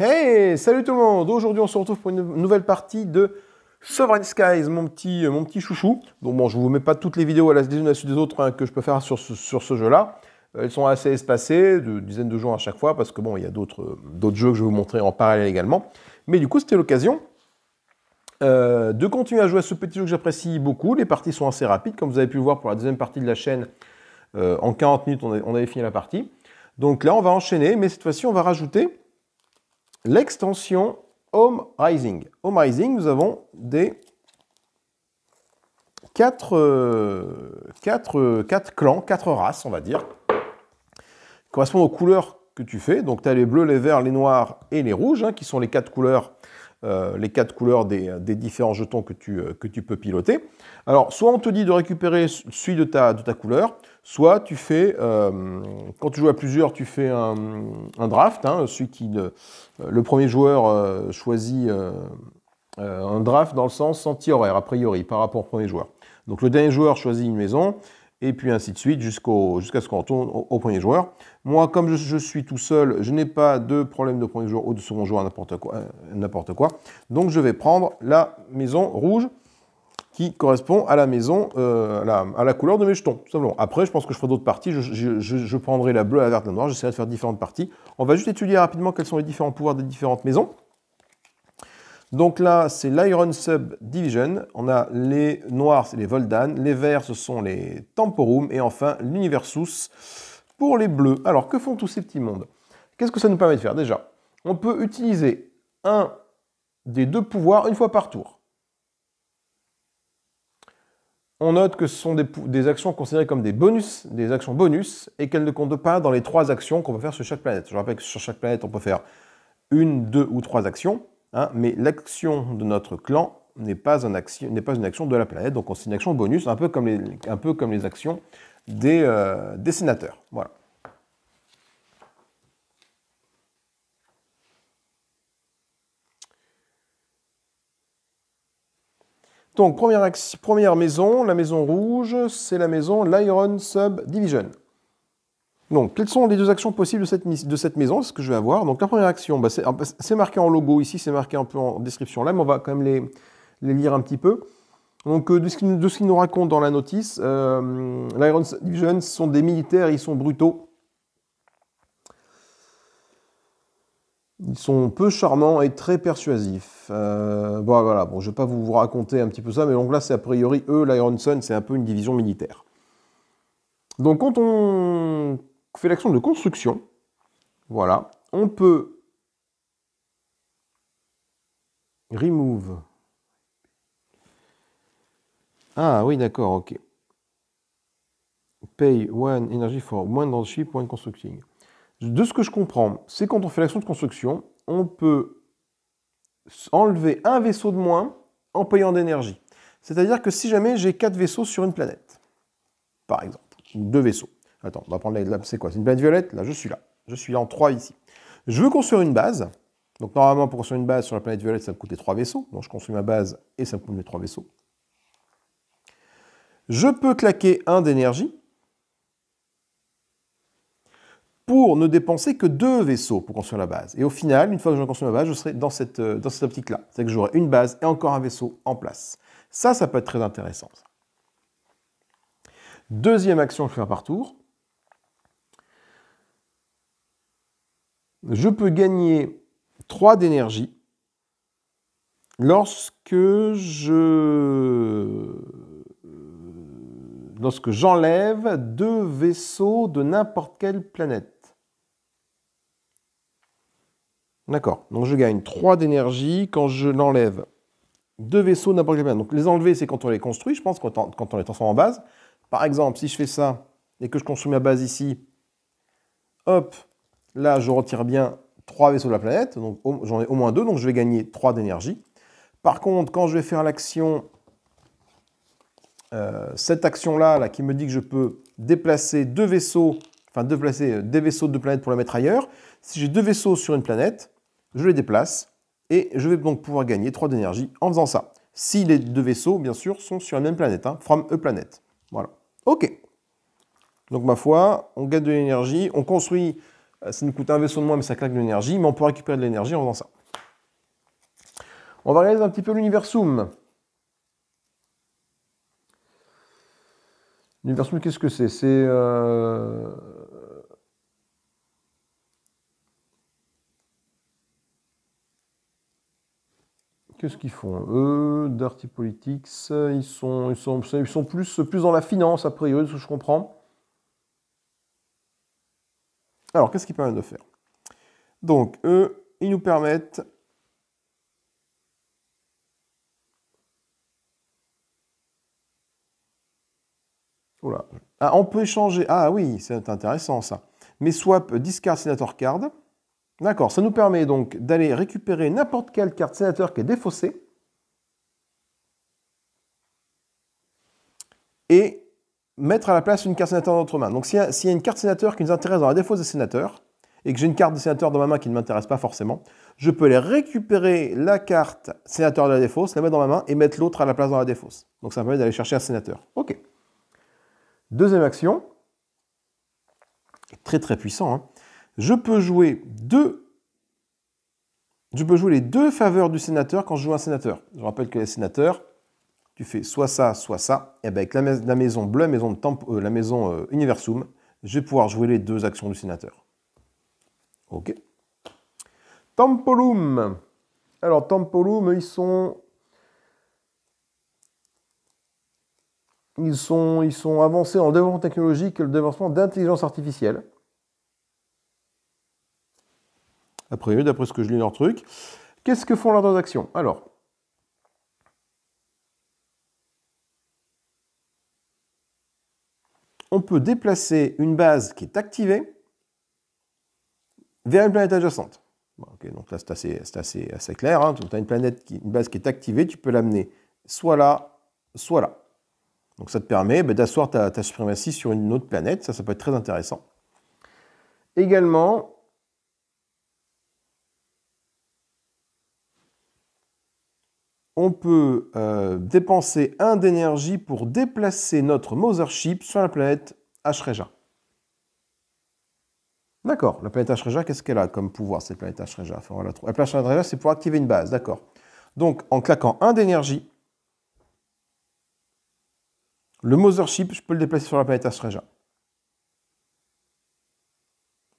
Hey, salut tout le monde Aujourd'hui, on se retrouve pour une nouvelle partie de Sovereign Skies, mon petit, euh, mon petit chouchou. bon, je ne vous mets pas toutes les vidéos à la, des unes suite des autres hein, que je peux faire sur ce, sur ce jeu-là. Euh, elles sont assez espacées, de dizaines de jours à chaque fois, parce que bon, il y a d'autres euh, jeux que je vais vous montrer en parallèle également. Mais du coup, c'était l'occasion de continuer à jouer à ce petit jeu que j'apprécie beaucoup. Les parties sont assez rapides, comme vous avez pu le voir pour la deuxième partie de la chaîne. en 40 minutes, on, on avait fini la partie. Donc là, on va enchaîner, mais cette fois-ci, on va rajouter l'extension Home Rising. Home Rising, nous avons des 4, euh, euh, clans, 4 races, on va dire, qui correspondent aux couleurs que tu fais. Donc tu as les bleus, les verts, les noirs et les rouges, hein, qui sont les 4 couleurs euh, les quatre couleurs des, différents jetons que tu, peux piloter. Alors, soit on te dit de récupérer celui de de ta couleur, Soit tu fais, euh, quand tu joues à plusieurs, tu fais un, draft. Hein, celui qui, euh, le, premier joueur euh, choisit un draft dans le sens anti-horaire, a priori, par rapport au premier joueur. Donc le dernier joueur choisit une maison, et puis ainsi de suite jusqu'à ce qu'on retourne au, premier joueur. Moi, comme je, suis tout seul, je n'ai pas de problème de premier joueur ou de second joueur, n'importe quoi, Donc je vais prendre la maison rouge qui correspond à la maison, euh, à, la, couleur de mes jetons, tout simplement. Après, je pense que je ferai d'autres parties, je, prendrai la bleue, la verte, la noire, j'essaierai de faire différentes parties. On va juste étudier rapidement quels sont les différents pouvoirs des différentes maisons. Donc là, c'est l'Iron Sub Division, on a les noirs, c'est les Voldan, les verts, ce sont les Temporum, et enfin l'Universus pour les bleus. Alors, que font tous ces petits mondes Qu'est-ce que ça nous permet de faire Déjà, on peut utiliser un des deux pouvoirs une fois par tour. On note que ce sont des, actions considérées comme des bonus, des actions bonus, et qu'elles ne comptent pas dans les trois actions qu'on peut faire sur chaque planète. Je rappelle que sur chaque planète, on peut faire une, deux ou trois actions, hein, mais l'action de notre clan n'est pas, une action de la planète, donc c'est une action bonus, un peu comme les, actions des, euh, des sénateurs. Voilà. Donc, première, première maison, la maison rouge, c'est la maison l'Iron Sub Division. Donc, quelles sont les deux actions possibles de cette, de cette maison C'est ce que je vais avoir. Donc, la première action, bah, ah, c'est marqué en logo ici, c'est marqué un peu en description là, mais on va quand même les, lire un petit peu. Donc, euh, de ce qu'ils nous raconte dans la notice, euh, l'Iron Division, ce sont des militaires, ils sont brutaux. Ils sont peu charmants et très persuasifs. Euh, bon, voilà, bon, je ne vais pas vous raconter un petit peu ça, mais donc là, c'est a priori, eux, l'Iron Sun, c'est un peu une division militaire. Donc quand on fait l'action de construction, voilà, on peut remove. Ah oui, d'accord, ok. Pay one energy for one ship, one constructing. De ce que je comprends, c'est quand on fait l'action de construction, on peut enlever un vaisseau de moins en payant d'énergie. C'est-à-dire que si jamais j'ai quatre vaisseaux sur une planète, par exemple, deux vaisseaux. Attends, on va prendre la, c'est quoi C'est une planète violette Là, je suis là. Je suis là en 3 ici. Je veux construire une base. Donc normalement, pour construire une base sur la planète violette, ça me coûte 3 vaisseaux. Donc je construis ma base et ça me coûte mes 3 vaisseaux. Je peux claquer un d'énergie pour ne dépenser que deux vaisseaux pour construire la base. Et au final, une fois que j'en construis la base, je serai dans cette, euh, dans cette optique-là. C'est C'est-à-dire que j'aurai une base et encore un vaisseau en place. Ça, ça peut être très intéressant. Deuxième action que je fais par tour. Je peux gagner 3 d'énergie lorsque je euh, lorsque j'enlève deux vaisseaux de n'importe quelle planète. D'accord. Donc je gagne 3 d'énergie quand je l'enlève. Deux vaisseaux n'importe quel Donc les enlever, c'est quand on les construit, je pense, quand on, les transforme en base. Par exemple, si je fais ça et que je construis ma base ici, hop, là je retire bien 3 vaisseaux de la planète, donc j'en ai au moins 2, donc je vais gagner 3 d'énergie. Par contre, quand je vais faire l'action, euh, cette action-là, là, qui me dit que je peux déplacer deux vaisseaux, enfin déplacer euh, des vaisseaux de planète pour la mettre ailleurs, si j'ai deux vaisseaux sur une planète, je les déplace et je vais donc pouvoir gagner 3 d'énergie en faisant ça. Si les deux vaisseaux, bien sûr, sont sur la même planète, hein, from a planet. Voilà. Ok. Donc ma foi, on gagne de l'énergie, on construit, euh, ça nous coûte un vaisseau de moins, mais ça claque de l'énergie, mais on peut récupérer de l'énergie en faisant ça. On va réaliser un petit peu l'universum. L'universum, qu'est-ce que c'est C'est euh, Qu'est-ce qu'ils font Eux, Dirty Politics, ils sont, ils sont, ils sont plus, plus dans la finance, a priori, de ce que je comprends. Alors, qu'est-ce qu'ils permettent de faire Donc, eux, ils nous permettent Ah, on peut échanger. Ah oui, c'est intéressant ça. Mais swap discard Senator card. D'accord, ça nous permet donc d'aller récupérer n'importe quelle carte sénateur qui est défaussée et mettre à la place une carte sénateur dans notre main. Donc s'il y, y, a une carte sénateur qui nous intéresse dans la défausse des sénateurs, et que j'ai une carte de sénateur dans ma main qui ne m'intéresse pas forcément, je peux aller récupérer la carte sénateur de la défausse, la mettre dans ma main et mettre l'autre à la place dans la défausse. Donc ça me permet d'aller chercher un sénateur. Ok. Deuxième action, très très puissant, hein je peux jouer les deux faveurs du sénateur quand je joue un sénateur. Je rappelle que les sénateurs, tu fais soit ça, soit ça. Et ben, avec la, maison bleue, la maison, la maison euh, euh, universum, je vais pouvoir jouer les deux actions du sénateur. Ok. Tempolum. Alors, Tempolum, ils sont Ils sont, ils sont, avancés en développement technologique et le développement d'intelligence artificielle. Après d'après ce que je lis leur truc. Qu'est-ce que font leurs transactions Alors, on peut déplacer une base qui est activée vers une planète adjacente. donc là, c'est assez, assez, clair. Hein. Tu as une, planète qui, une base qui est activée, tu peux l'amener soit là, soit là. Donc ça te permet ben, d'asseoir ta, ta suprématie sur une autre planète. Ça, ça peut être très intéressant. Également, on peut euh, dépenser un d'énergie pour déplacer notre Mothership sur la planète Ashreja. D'accord, la planète Ashreja, qu'est-ce qu'elle a comme pouvoir, cette planète Ashreja la, planète Ashreja, c'est pour activer une base, d'accord. Donc, en claquant un d'énergie, le Mothership, je peux le déplacer sur la planète Ashreja.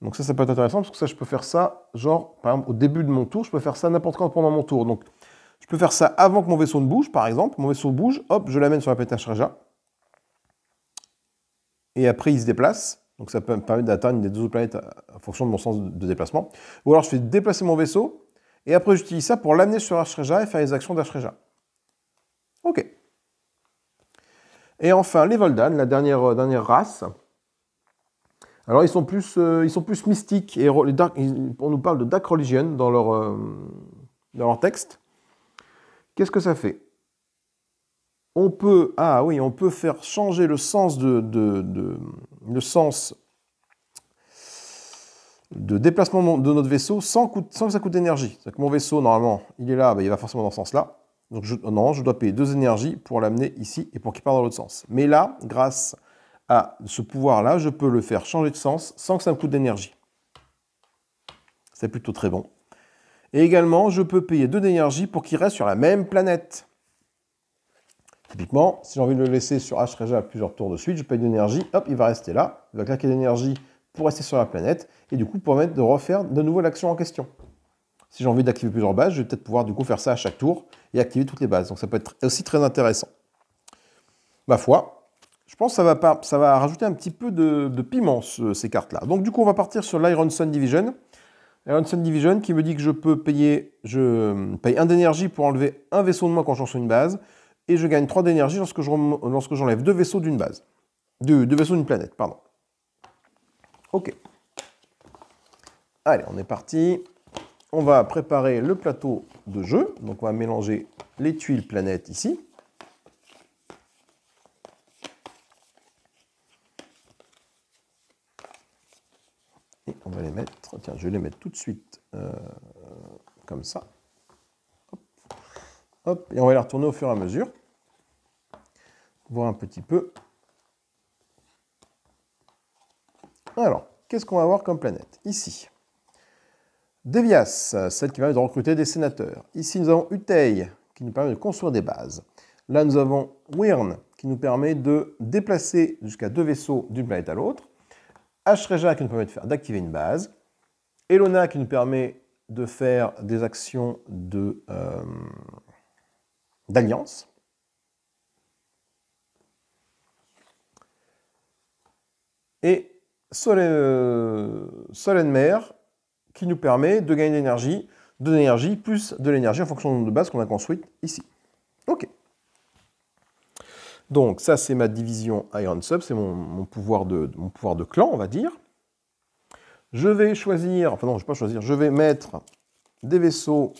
Donc ça, ça peut être intéressant, parce que ça, je peux faire ça, genre, par exemple, au début de mon tour, je peux faire ça n'importe quand pendant mon tour. Donc, je peux faire ça avant que mon vaisseau ne bouge, par exemple. Mon vaisseau bouge, hop, je l'amène sur la planète Ashreja. Et après, il se déplace. Donc ça peut me permettre d'atteindre des deux planètes euh, en fonction de mon sens de déplacement. Ou alors je fais déplacer mon vaisseau, et après j'utilise ça pour l'amener sur Ashreja et faire les actions d'Ashreja. Ok. Et enfin, les Voldan, la dernière, euh, dernière race. Alors ils sont plus, euh, ils sont plus mystiques, et on nous parle de Dark Religion dans leur, dans leur texte. Qu'est-ce que ça fait On peut, ah oui, on peut faire changer le sens de, le sens de déplacement de notre vaisseau sans, sans que ça coûte d'énergie. mon vaisseau, normalement, il est là, il va forcément dans ce sens-là. Donc je, non, je dois payer deux énergies pour l'amener ici et pour qu'il parte dans l'autre sens. Mais là, grâce à ce pouvoir-là, je peux le faire changer de sens sans que ça me coûte d'énergie. C'est plutôt très bon. Et également, je peux payer deux d'énergie pour qu'il reste sur la même planète. Typiquement, si j'ai envie de le laisser sur H à plusieurs tours de suite, je paye de l'énergie, hop, il va rester là, il va claquer d'énergie pour rester sur la planète, et du coup permettre de refaire de nouveau l'action en question. Si j'ai envie d'activer plusieurs bases, je vais peut-être pouvoir du coup faire ça à chaque tour et activer toutes les bases. Donc ça peut être aussi très intéressant. Ma foi, je pense que ça va, pas, ça va rajouter un petit peu de, piment ces cartes-là. Donc du coup, on va partir sur l'Iron Sun Division. Sun Division qui me dit que je peux payer, je euh, paye 1 d'énergie pour enlever un vaisseau de moi quand j'en suis sur une base, et je gagne 3 d'énergie lorsque j'enlève je, lorsque deux vaisseaux d'une base. Deux, deux vaisseaux d'une planète, pardon. Ok. Allez, on est parti. On va préparer le plateau de jeu. Donc on va mélanger les tuiles planètes ici. on va les mettre, tiens, je vais les mettre tout de suite euh, comme ça. et on va les retourner au fur et à mesure. Voir un petit peu. Alors, qu'est-ce qu'on va avoir comme planète Ici, Devias, celle qui permet de recruter des sénateurs. Ici, nous avons Utei, qui nous permet de construire des bases. Là, nous avons Wyrn, qui nous permet de déplacer jusqu'à deux vaisseaux d'une planète à l'autre. Hreja qui nous permet de faire d'activer une base, Elona qui nous permet de faire des actions de euh, d'alliance. Et Solenmer euh, qui nous permet de gagner de l'énergie, de l'énergie plus de l'énergie en fonction de base qu'on a construite ici. Ok. Donc ça, c'est ma division Iron Sub, c'est mon, pouvoir de, mon pouvoir de clan, on va dire. Je vais choisir, enfin non, je vais pas choisir, je vais mettre des vaisseaux.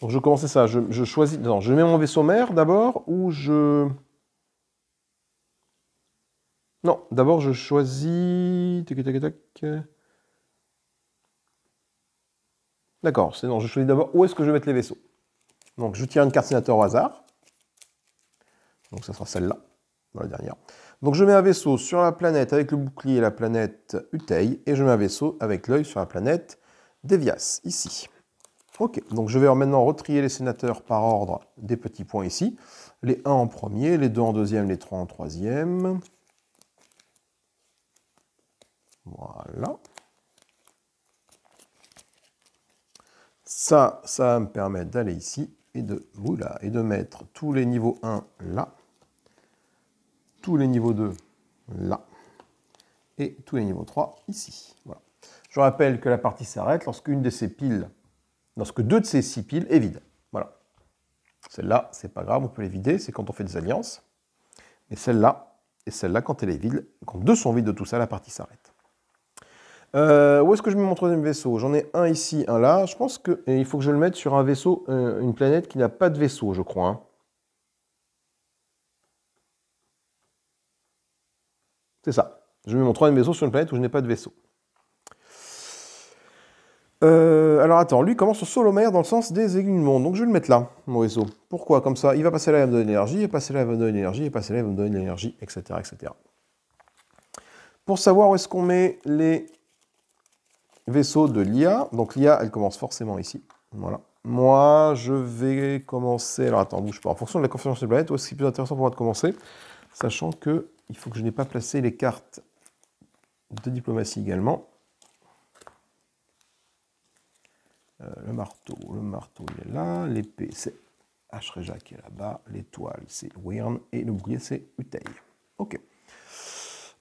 Donc je commencer ça, je, choisis, non, je mets mon vaisseau mère d'abord, ou je... Non, d'abord je choisis... D'accord, c'est non, je choisis d'abord où est-ce que je vais mettre les vaisseaux. Donc je tire une carte au hasard. Donc ça sera celle-là, la dernière. Donc je mets un vaisseau sur la planète avec le bouclier, la planète Utei, et je mets un vaisseau avec l'œil sur la planète Devias, ici. Ok, donc je vais maintenant retrier les sénateurs par ordre des petits points ici. Les 1 en premier, les 2 en deuxième, les 3 en troisième. Voilà. Ça, ça va me permettre d'aller ici et de, et de mettre tous les niveaux 1 là tous les niveaux 2 là et tous les niveaux 3 ici. Voilà. Je rappelle que la partie s'arrête lorsqu'une de ces piles, lorsque deux de ces six piles est vide. Voilà. Celle-là, c'est pas grave, on peut les vider, c'est quand on fait des alliances. Mais celle-là et celle-là, quand elle est vide, quand deux sont vides de tout ça, la partie s'arrête. Euh, où est-ce que je mets mon troisième vaisseau J'en ai un ici, un là. Je pense que... qu'il faut que je le mette sur un vaisseau, euh, une planète qui n'a pas de vaisseau, je crois. Hein. C'est ça. Je mets mon troisième vaisseau sur une planète où je n'ai pas de vaisseau. Euh, alors attends, lui commence au Solomère dans le sens des aiguilles du monde. Donc je vais le mettre là, mon vaisseau. Pourquoi Comme ça, il va passer là, il va me donner de l'énergie, et passer là, il va me donner de l'énergie, et passer là, il va me donner de l'énergie, etc., etc. Pour savoir où est-ce qu'on met les vaisseaux de l'IA, donc l'IA, elle commence forcément ici. Voilà. Moi, je vais commencer... Alors attends, bouge pas. En fonction de la conférence des planètes, où est-ce qui est plus intéressant pour moi de commencer Sachant que il faut que je n'ai pas placé les cartes de diplomatie également. Euh, le marteau, le marteau il est là, l'épée c'est Ashreja qui est là-bas, l'étoile c'est Wyrn et le bouclier c'est Utei. Ok.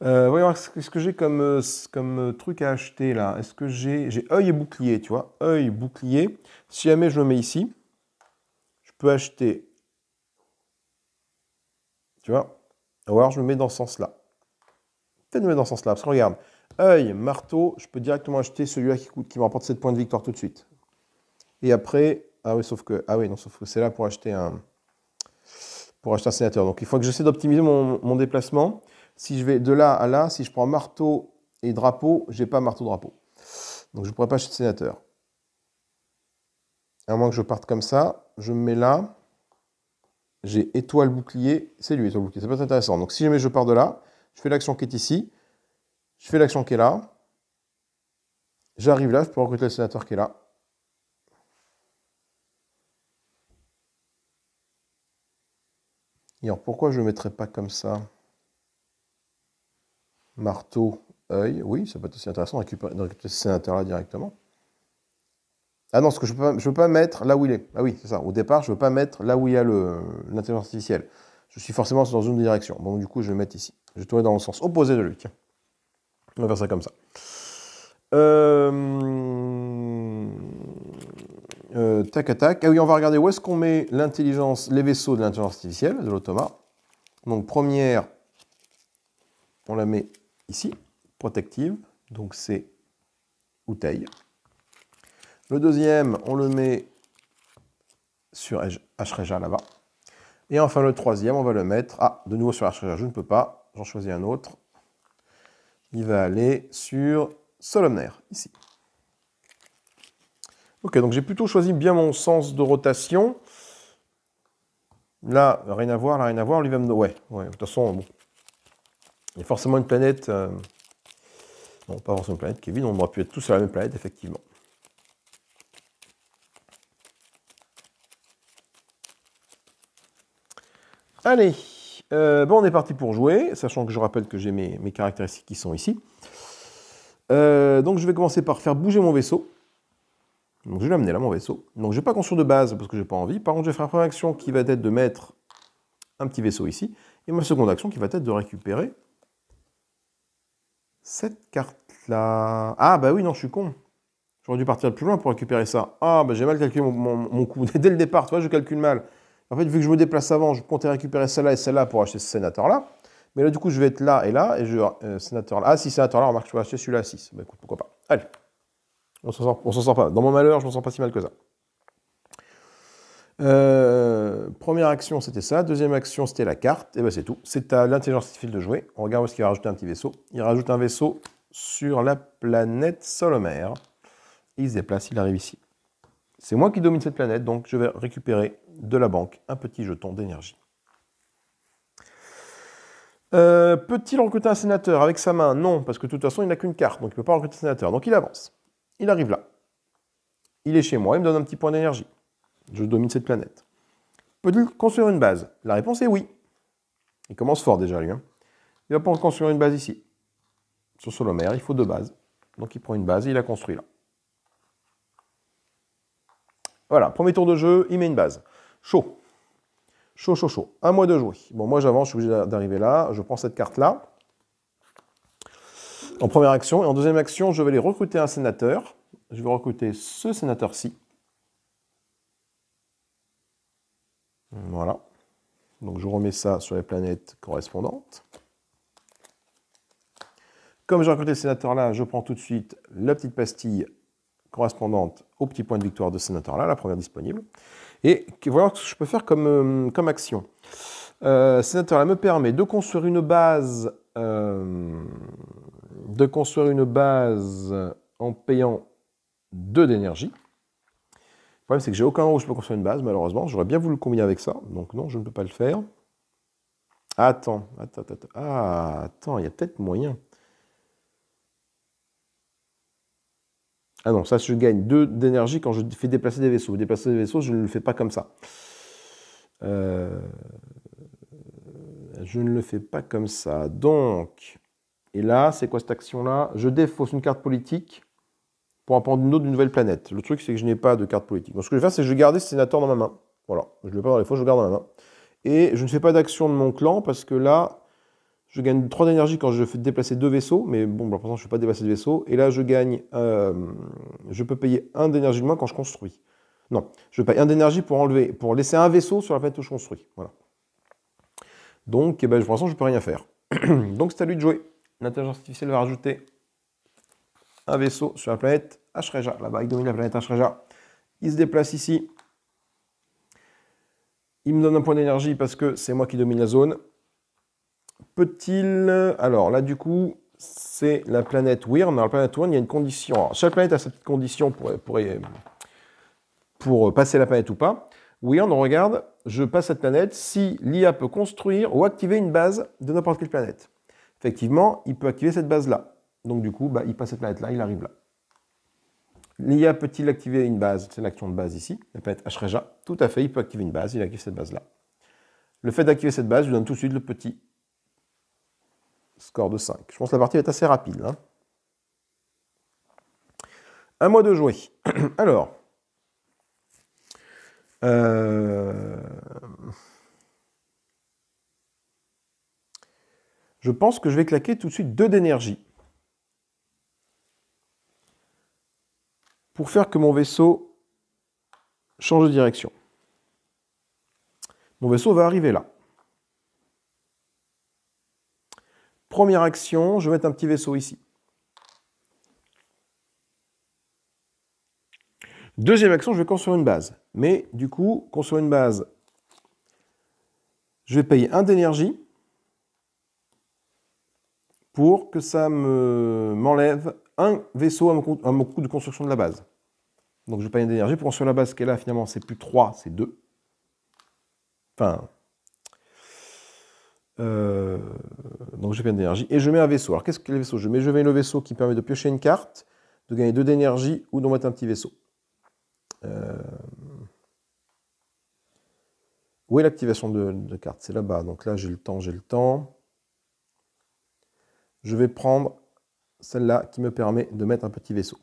Euh, voyons, ce que j'ai comme, euh, comme truc à acheter là Est-ce que j'ai. J'ai œil et bouclier, tu vois. œil, bouclier. Si jamais je me mets ici, je peux acheter. Tu vois ou alors je me mets dans ce sens-là. Peut-être me mettre dans ce sens-là, parce que regarde, œil, marteau, je peux directement acheter celui-là qui, coûte, qui m'emporte 7 points de victoire tout de suite. Et après, ah oui, sauf que, ah oui, non, sauf que c'est là pour acheter un, pour acheter un sénateur. Donc il faut que j'essaie d'optimiser mon, déplacement. Si je vais de là à là, si je prends marteau et drapeau, j'ai pas marteau drapeau. Donc je ne pourrais pas acheter sénateur. À moins que je parte comme ça, je me mets là j'ai étoile bouclier, c'est lui étoile bouclier, ça peut être intéressant. Donc si jamais je pars de là, je fais l'action qui est ici, je fais l'action qui est là, j'arrive là, je peux recruter le sénateur qui est là. Et alors pourquoi je ne mettrais pas comme ça Marteau, œil, oui, ça peut être aussi intéressant de récupérer, ce sénateur-là directement. Ah non, ce que je ne peux, pas mettre là où il est. Ah oui, c'est ça. Au départ, je ne veux pas mettre là où il y a euh, l'intelligence artificielle. Je suis forcément dans une direction. Bon, du coup, je vais mettre ici. Je vais tourner dans le sens opposé de lui. On va faire ça comme ça. Euh, euh, tac, tac. Ah oui, on va regarder où est-ce qu'on met l'intelligence, les vaisseaux de l'intelligence artificielle, de l'automa. Donc, première, on la met ici, protective. Donc, c'est bouteille. Le deuxième, on le met sur Ashreja, là-bas. Et enfin, le troisième, on va le mettre. Ah, de nouveau sur Ashreja, je ne peux pas. J'en choisis un autre. Il va aller sur Solomner, ici. Ok, donc j'ai plutôt choisi bien mon sens de rotation. Là, rien à voir, là, rien à voir. Lui va Ouais, ouais, de toute façon, bon. Il y a forcément une planète... Euh, non, pas forcément une planète Kevin. On aurait pu être tous sur la même planète, effectivement. Allez, euh, bon, on est parti pour jouer, sachant que je rappelle que j'ai mes, caractéristiques qui sont ici. Euh, donc je vais commencer par faire bouger mon vaisseau. Donc je vais l'amener là, mon vaisseau. Donc je ne vais pas construire de base parce que je n'ai pas envie. Par contre, je vais faire la première action qui va être de mettre un petit vaisseau ici. Et ma seconde action qui va être de récupérer cette carte-là. Ah bah oui, non, je suis con. J'aurais dû partir plus loin pour récupérer ça. Ah bah j'ai mal calculé mon, coup. Dès le départ, tu vois, je calcule mal. En fait, vu que je me déplace avant, je comptais récupérer celle-là et celle-là pour acheter ce sénateur-là. Mais là, du coup, je vais être là et là, et je. Euh, sénateur là. Ah, si, sénateur là, remarque, je peux acheter celui-là à 6. Bah écoute, pourquoi pas. Allez. On s'en sort, s'en sort pas. Dans mon malheur, je m'en sors pas si mal que ça. Euh, première action, c'était ça. Deuxième action, c'était la carte. Et ben c'est tout. C'est à l'intelligence fil de jouer. On regarde où est-ce qu'il va rajouter un petit vaisseau. Il rajoute un vaisseau sur la planète Solomère. Il se déplace, il arrive ici. C'est moi qui domine cette planète, donc je vais récupérer de la banque un petit jeton d'énergie. Euh, peut-il recruter un sénateur avec sa main Non, parce que de toute façon, il n'a qu'une carte, donc il ne peut pas recruter un sénateur. Donc il avance. Il arrive là. Il est chez moi, il me donne un petit point d'énergie. Je domine cette planète. Peut-il construire une base La réponse est oui. Il commence fort déjà, lui. Hein. Il va pouvoir construire une base ici. Sur Solomère, il faut deux bases. Donc il prend une base et il la construit là. Voilà, premier tour de jeu, il met une base. Chaud. Chaud, chaud, chaud. Un mois de jouer. Bon, moi j'avance, je suis obligé d'arriver là. Je prends cette carte-là. En première action. Et en deuxième action, je vais aller recruter un sénateur. Je vais recruter ce sénateur-ci. Voilà. Donc je remets ça sur les planètes correspondantes. Comme j'ai recruté le sénateur là, je prends tout de suite la petite pastille correspondante au petit point de victoire de sénateur-là, la première disponible. Et voilà ce que je peux faire comme, euh, comme action. sénateur-là me permet de construire une base, euh, de construire une base en payant 2 d'énergie. Le problème, c'est que j'ai aucun rouge où je peux construire une base, malheureusement. J'aurais bien voulu le combiner avec ça. Donc non, je ne peux pas le faire. Ah, attends, attends, attends. Ah, attends, il y a peut-être moyen. Ah non, ça, je gagne 2 d'énergie quand je fais déplacer des vaisseaux. Déplacer des vaisseaux, je ne le fais pas comme ça. Euh, je ne le fais pas comme ça. Donc, et là, c'est quoi cette action-là Je défausse une carte politique pour apprendre une autre d'une nouvelle planète. Le truc, c'est que je n'ai pas de carte politique. Donc, ce que je vais faire, c'est que je vais garder ce sénateur dans ma main. Voilà, je ne l'ai pas dans les fausses, je le garde dans ma main. Et je ne fais pas d'action de mon clan parce que là, je gagne 3 d'énergie quand je fais déplacer deux vaisseaux, mais bon, pour l'instant, je ne fais pas déplacer de vaisseau. Et là, je gagne. Euh, je peux payer 1 d'énergie de moins quand je construis. Non, je paye 1 d'énergie pour enlever, pour laisser un vaisseau sur la planète où je construis. Voilà. Donc, eh ben, pour l'instant, je ne peux rien faire. Donc, c'est à lui de jouer. L'intelligence artificielle va rajouter un vaisseau sur la planète Ashreja. Là-bas, il domine la planète Ashreja. Il se déplace ici. Il me donne un point d'énergie parce que c'est moi qui domine la zone peut-il... Alors là, du coup, c'est la planète Wyrm. Dans la planète Wyrm, il y a une condition. chaque planète a cette condition pour, pour, pour passer la planète ou pas. Wyrm, on regarde, je passe cette planète si l'IA peut construire ou activer une base de n'importe quelle planète. Effectivement, il peut activer cette base-là. Donc du coup, bah, il passe cette planète-là, il arrive là. L'IA peut-il activer une base C'est l'action de base ici, la planète Ashreja. Tout à fait, il peut activer une base, il active cette base-là. Le fait d'activer cette base, je lui donne tout de suite le petit Score de 5. Je pense que la partie va être assez rapide. Un hein. mois de jouer. Alors. Euh, je pense que je vais claquer tout de suite 2 d'énergie. Pour faire que mon vaisseau change de direction. Mon vaisseau va arriver là. Première action, je vais mettre un petit vaisseau ici. Deuxième action, je vais construire une base. Mais du coup, construire une base, je vais payer 1 d'énergie pour que ça m'enlève un vaisseau à mon, coût de construction de la base. Donc je vais payer d'énergie pour construire la base qui est là, finalement, c'est plus 3, c'est 2. Enfin, euh, donc j'ai plein d'énergie. Et je mets un vaisseau. Alors qu'est-ce que le vaisseau Je mets je vais le vaisseau qui permet de piocher une carte, de gagner 2 d'énergie ou d'en mettre un petit vaisseau. Euh, où est l'activation de, de carte C'est là-bas. Donc là j'ai le temps, j'ai le temps. Je vais prendre celle-là qui me permet de mettre un petit vaisseau.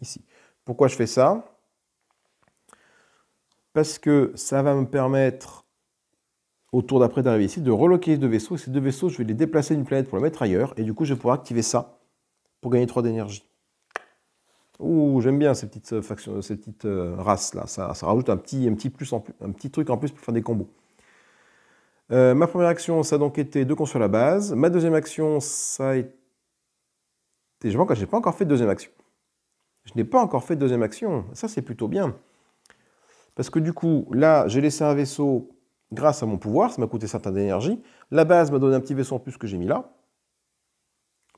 Ici. Pourquoi je fais ça Parce que ça va me permettre autour d'après d'arriver ici, de reloquer deux vaisseaux. Et ces deux vaisseaux, je vais les déplacer d'une planète pour la mettre ailleurs. Et du coup, je vais pouvoir activer ça pour gagner 3 d'énergie. Ouh, j'aime bien ces petites, euh, factions, ces petites euh, races là. Ça, rajoute un petit, un, petit plus un petit truc en plus pour faire des combos. Euh, ma première action, ça a donc été de construire la base. Ma deuxième action, ça a été. Je n'ai pas encore fait de deuxième action. Je n'ai pas encore fait de deuxième action. Ça, c'est plutôt bien. Parce que du coup, là, j'ai laissé un vaisseau grâce à mon pouvoir, ça m'a coûté certaines énergies. La base m'a donné un petit vaisseau en plus que j'ai mis là,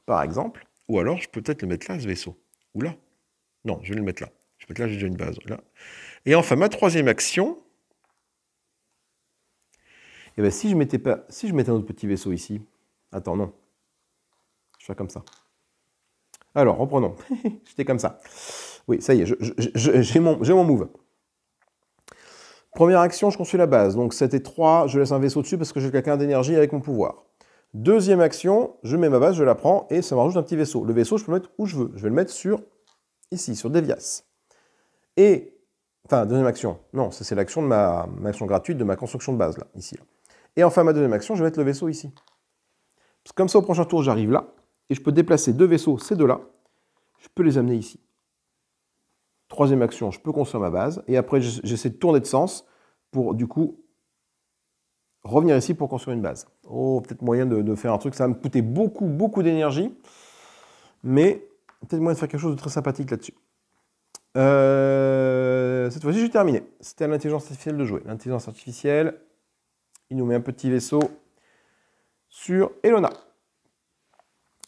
par exemple. Ou alors, je peux peut-être le mettre là, ce vaisseau. Ou là. Non, je vais le mettre là. Je vais mettre là, j'ai déjà une base. Là. Et enfin, ma troisième action. Eh bien, si je mettais pas, si je mettais un autre petit vaisseau ici. Attends, non. Je fais comme ça. Alors, reprenons. J'étais comme ça. Oui, ça y est, j'ai mon, mon move. Première action, je construis la base. Donc 7 et 3, je laisse un vaisseau dessus parce que j'ai quelqu'un d'énergie avec mon pouvoir. Deuxième action, je mets ma base, je la prends et ça m'en rajoute un petit vaisseau. Le vaisseau, je peux le mettre où je veux. Je vais le mettre sur, ici, sur Devias. Et, enfin, deuxième action. Non, ça c'est l'action de ma, action gratuite de ma construction de base, là, ici. Et enfin, ma deuxième action, je vais mettre le vaisseau ici. Parce que comme ça, au prochain tour, j'arrive là et je peux déplacer deux vaisseaux, ces deux-là. Je peux les amener ici. Troisième action, je peux construire ma base. Et après, j'essaie de tourner de sens pour, du coup, revenir ici pour construire une base. Oh, peut-être moyen de, faire un truc. Ça va me coûter beaucoup, beaucoup d'énergie. Mais peut-être moyen de faire quelque chose de très sympathique là-dessus. Euh, cette fois-ci, j'ai terminé. C'était à l'intelligence artificielle de jouer. L'intelligence artificielle, il nous met un petit vaisseau sur Elona.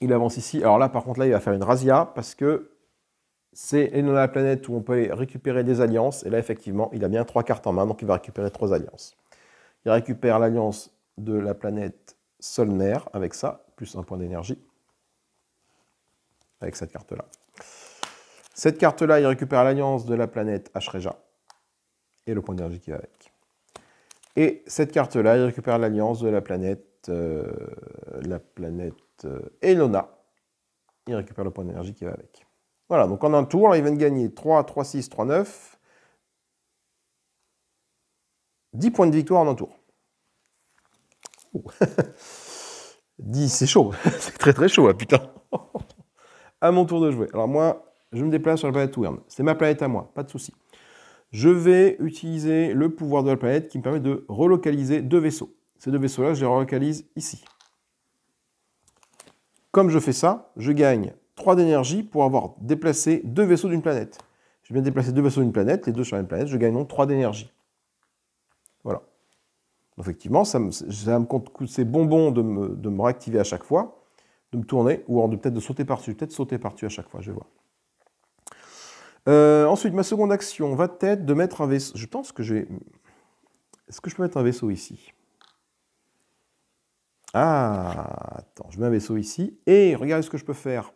Il avance ici. Alors là, par contre, là, il va faire une razia parce que c'est Elona la planète où on peut récupérer des alliances. Et là, effectivement, il a bien trois cartes en main, donc il va récupérer trois alliances. Il récupère l'alliance de la planète Solner avec ça, plus un point d'énergie, avec cette carte-là. Cette carte-là, il récupère l'alliance de la planète Ashreja et le point d'énergie qui va avec. Et cette carte-là, il récupère l'alliance de la planète, euh, la planète euh, Elona. Il récupère le point d'énergie qui va avec. Voilà, donc en un tour, il vient de gagner 3, 3, 6, 3, 9. 10 points de victoire en un tour. 10, c'est chaud. c'est très très chaud, hein, putain. à mon tour de jouer. Alors moi, je me déplace sur la planète Wyrm. C'est ma planète à moi, pas de souci. Je vais utiliser le pouvoir de la planète qui me permet de relocaliser deux vaisseaux. Ces deux vaisseaux-là, je les relocalise ici. Comme je fais ça, je gagne 3 d'énergie pour avoir déplacé deux vaisseaux d'une planète. Je bien déplacer deux vaisseaux d'une planète, les deux sur la même planète, je gagne donc 3 d'énergie. Voilà. Effectivement, ça me, me coûte ces bonbons de me, de me réactiver à chaque fois, de me tourner, ou peut-être de sauter par-dessus, peut-être sauter par-dessus à chaque fois, je vais voir. Euh, ensuite, ma seconde action va être de mettre un vaisseau. Je pense que je vais. Est-ce que je peux mettre un vaisseau ici Ah Attends, je mets un vaisseau ici. Et regardez ce que je peux faire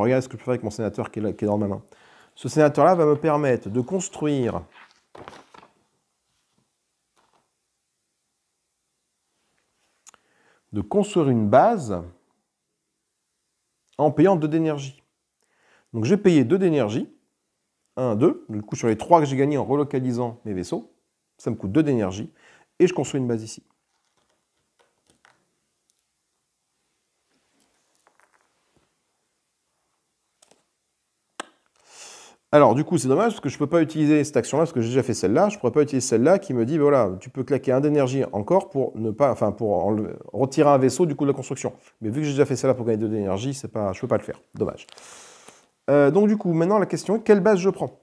regardez ce que je peux faire avec mon sénateur qui est, qui est dans ma main. Ce sénateur-là va me permettre de construire de construire une base en payant 2 d'énergie. Donc j'ai payé 2 d'énergie, 1, 2, du coup sur les 3 que j'ai gagnés en relocalisant mes vaisseaux, ça me coûte 2 d'énergie, et je construis une base ici. Alors, du coup, c'est dommage parce que je ne peux pas utiliser cette action-là parce que j'ai déjà fait celle-là. Je ne pourrais pas utiliser celle-là qui me dit, ben voilà, tu peux claquer un d'énergie encore pour ne pas, enfin, pour retirer un vaisseau du coup de la construction. Mais vu que j'ai déjà fait celle-là pour gagner deux d'énergie, pas, je ne peux pas le faire. Dommage. Euh, donc, du coup, maintenant la question est quelle base je prends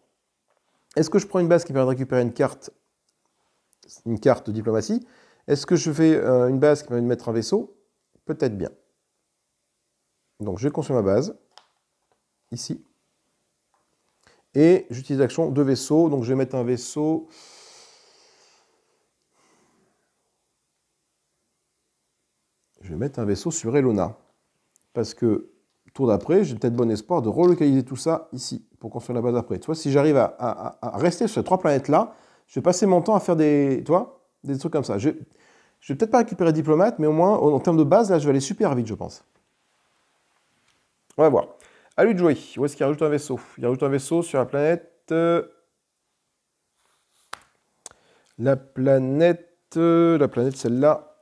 Est-ce que je prends une base qui permet de récupérer une carte, une carte de diplomatie Est-ce que je fais euh, une base qui permet de mettre un vaisseau Peut-être bien. Donc, je vais construire ma base ici. Et j'utilise l'action de vaisseau. Donc je vais mettre un vaisseau. Je vais mettre un vaisseau sur Elona. Parce que tour d'après, j'ai peut-être bon espoir de relocaliser tout ça ici pour construire la base après. Tu vois, si j'arrive à, rester sur ces trois planètes-là, je vais passer mon temps à faire des, tu des trucs comme ça. Je ne vais peut-être pas récupérer diplomate, mais au moins, en, en termes de base, là, je vais aller super vite, je pense. On va voir. À lui de jouer. Où est-ce qu'il rajoute un vaisseau Il rajoute un vaisseau sur la planète. Euh, la planète. Euh, la planète, celle-là.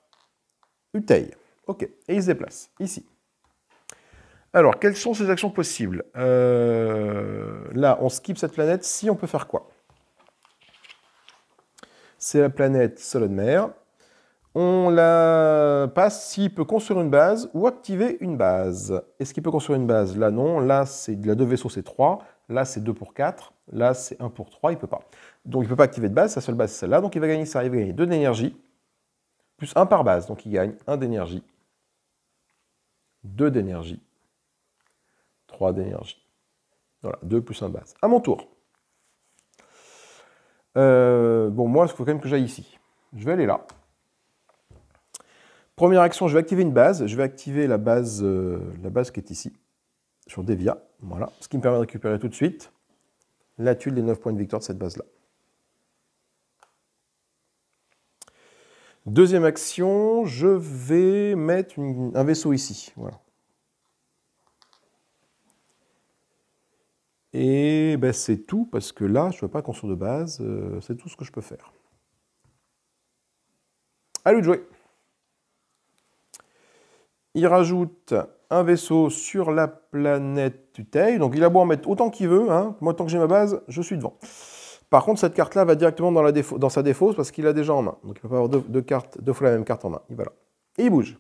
Utei. Ok. Et il se déplace. Ici. Alors, quelles sont ses actions possibles euh, Là, on skip cette planète. Si on peut faire quoi C'est la planète Mer. On la passe s'il peut construire une base ou activer une base. Est-ce qu'il peut construire une base Là, non. Là, c'est de la 2 vaisseaux, c'est 3. Là, c'est 2 pour 4. Là, c'est 1 pour 3. Il ne peut pas. Donc, il ne peut pas activer de base. Sa seule base, c'est celle-là. Donc, il va gagner ça. Il va gagner 2 d'énergie, plus 1 par base. Donc, il gagne 1 d'énergie, 2 d'énergie, 3 d'énergie. Voilà, 2 plus 1 base. À mon tour. Euh, bon, moi, il faut quand même que j'aille ici. Je vais aller là. Première action, je vais activer une base. Je vais activer la base, euh, la base qui est ici, sur Devia. Voilà, ce qui me permet de récupérer tout de suite la tuile des 9 points de victoire de cette base-là. Deuxième action, je vais mettre un vaisseau ici. Voilà. Et ben, c'est tout, parce que là, je ne veux pas construire de base. Euh, c'est tout ce que je peux faire. À lui de jouer il rajoute un vaisseau sur la planète Tutei. Donc il a beau en mettre autant qu'il veut, hein. moi tant que j'ai ma base, je suis devant. Par contre, cette carte-là va directement dans, sa défausse parce qu'il l'a déjà en main. Donc il ne peut pas avoir deux, fois la même carte en main. Il va là. Et il bouge.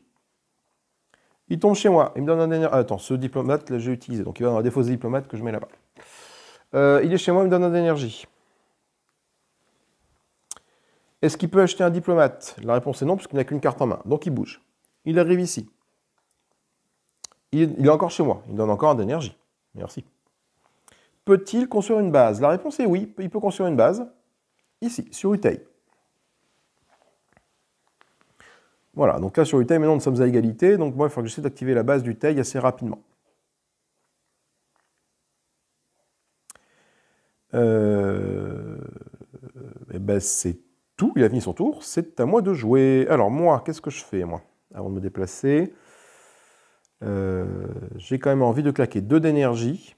Il tombe chez moi. Il me donne un énergie. Ah, attends, ce diplomate, là, j'ai utilisé. Donc il va dans la défausse des diplomates que je mets là-bas. Euh, il est chez moi, il me donne un d'énergie. Est-ce qu'il peut acheter un diplomate La réponse est non, parce qu'il n'a qu'une carte en main. Donc il bouge. Il arrive ici il, est encore chez moi, il donne encore d'énergie. Merci. Peut-il construire une base La réponse est oui, il peut construire une base ici, sur Utei. Voilà, donc là sur Utei, maintenant nous sommes à égalité, donc moi il faut que j'essaie d'activer la base d'Utei assez rapidement. Euh, eh ben, c'est tout, il a fini son tour, c'est à moi de jouer. Alors moi, qu'est-ce que je fais moi Avant de me déplacer, euh, j'ai quand même envie de claquer deux d'énergie.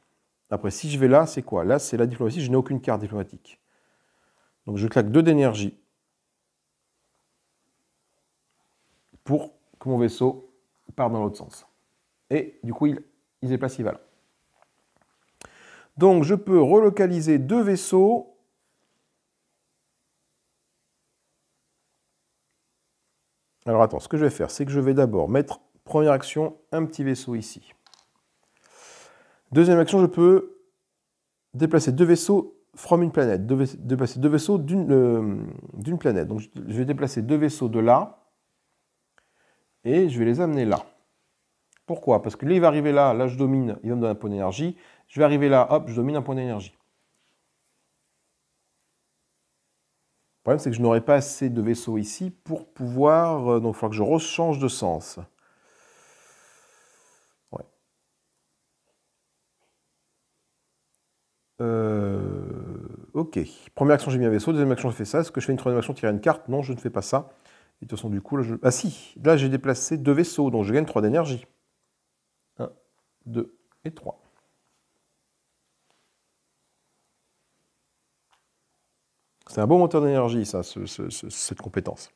Après, si je vais là, c'est quoi Là, c'est la diplomatie, je n'ai aucune carte diplomatique. Donc je claque deux d'énergie pour que mon vaisseau parte dans l'autre sens. Et du coup, il, est se déplace, Donc je peux relocaliser deux vaisseaux Alors attends, ce que je vais faire, c'est que je vais d'abord mettre Première action, un petit vaisseau ici. Deuxième action, je peux déplacer deux vaisseaux from une planète, déplacer deux vaisseaux euh, d'une planète. Donc je vais déplacer deux vaisseaux de là et je vais les amener là. Pourquoi Parce que là, il va arriver là, là je domine, il va me donner un point d'énergie. Je vais arriver là, hop, je domine un point d'énergie. Le problème, c'est que je n'aurai pas assez de vaisseaux ici pour pouvoir... Euh, donc il faudra que je rechange de sens. Euh, ok. Première action, j'ai mis un vaisseau. Deuxième action, je fais ça. Est-ce que je fais une troisième action, tirer une carte Non, je ne fais pas ça. Et de toute façon, du coup, là, je... Ah si Là, j'ai déplacé deux vaisseaux, donc je gagne 3 d'énergie. 1, 2 et 3. C'est un bon moteur d'énergie, ça, cette compétence.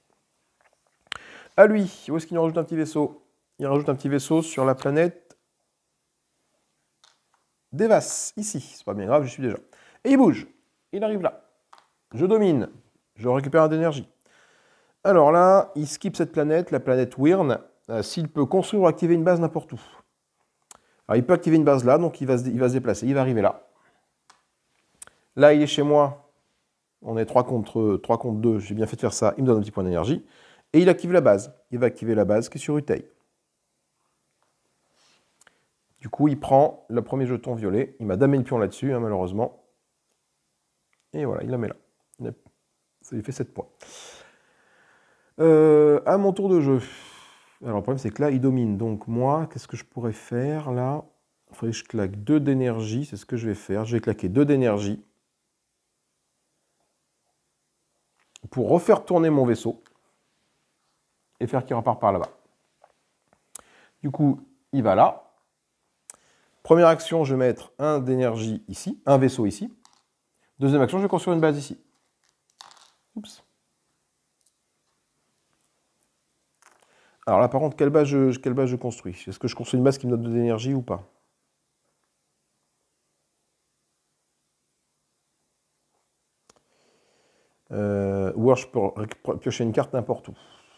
À lui, où est-ce qu'il nous rajoute un petit vaisseau Il rajoute un petit vaisseau sur la planète Devas, ici. C'est pas bien grave, je suis déjà. Et il bouge. Il arrive là. Je domine. Je récupère d'énergie. Alors là, il skip cette planète, la planète Wirn. Euh, s'il peut construire ou activer une base n'importe où. Alors il peut activer une base là, donc il va, se, va se déplacer, il va arriver là. Là, il est chez moi. On est 3 contre, 3 contre 2, j'ai bien fait de faire ça, il me donne un petit point d'énergie. Et il active la base. Il va activer la base qui est sur Utei. Du coup, il prend le premier jeton violet. Il m'a damé le pion là-dessus, hein, malheureusement. Et voilà, il la met là. Ça lui fait 7 points. Euh, à mon tour de jeu. Alors, le problème, c'est que là, il domine. Donc, moi, qu'est-ce que je pourrais faire là Il faudrait que je claque 2 d'énergie. C'est ce que je vais faire. Je vais claquer 2 d'énergie. Pour refaire tourner mon vaisseau. Et faire qu'il repart par là-bas. Du coup, il va là. Première action, je vais mettre un d'énergie ici, un vaisseau ici. Deuxième action, je vais construire une base ici. Oups. Alors là, par contre, quelle base je, construis Est-ce que je construis une base qui me donne de l'énergie ou pas euh, ou alors je peux piocher une carte n'importe où.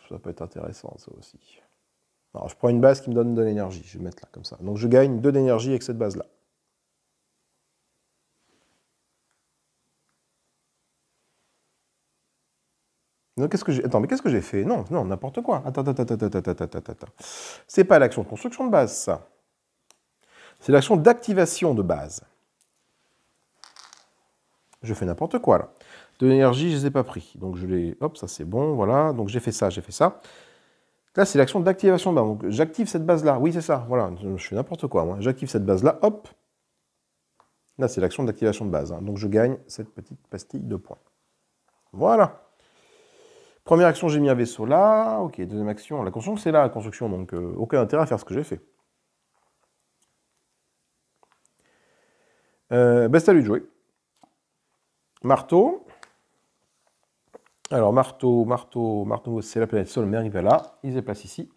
Ça peut être intéressant, ça aussi. Alors je prends une base qui me donne de l'énergie, je vais mettre là comme ça. Donc je gagne 2 d'énergie avec cette base-là. Non, qu'est-ce que j'ai... Attends, mais qu'est-ce que j'ai fait Non, non, n'importe quoi. Attends, attends, attends, attends, attends, attends, C'est pas l'action de construction de base, ça. C'est l'action d'activation de base. Je fais n'importe quoi, là. De l'énergie, je ne les ai pas pris. Donc, je l'ai... Hop, ça, c'est bon, voilà. Donc, j'ai fait ça, j'ai fait ça. Là, c'est l'action d'activation de Donc, j'active cette base-là. Oui, c'est ça. Voilà, je fais n'importe quoi. J'active cette base-là. Hop. Là, c'est l'action d'activation de base. Hein. Donc, je gagne cette petite pastille de points. Voilà. Première action, j'ai mis un vaisseau là. Ok, deuxième action. La construction, c'est là, la construction. Donc, euh, aucun intérêt à faire ce que j'ai fait. Euh, ben, c'est de jouer. Marteau. Alors, marteau, marteau, marteau, c'est la planète Sol, mais va là, il se déplace ici.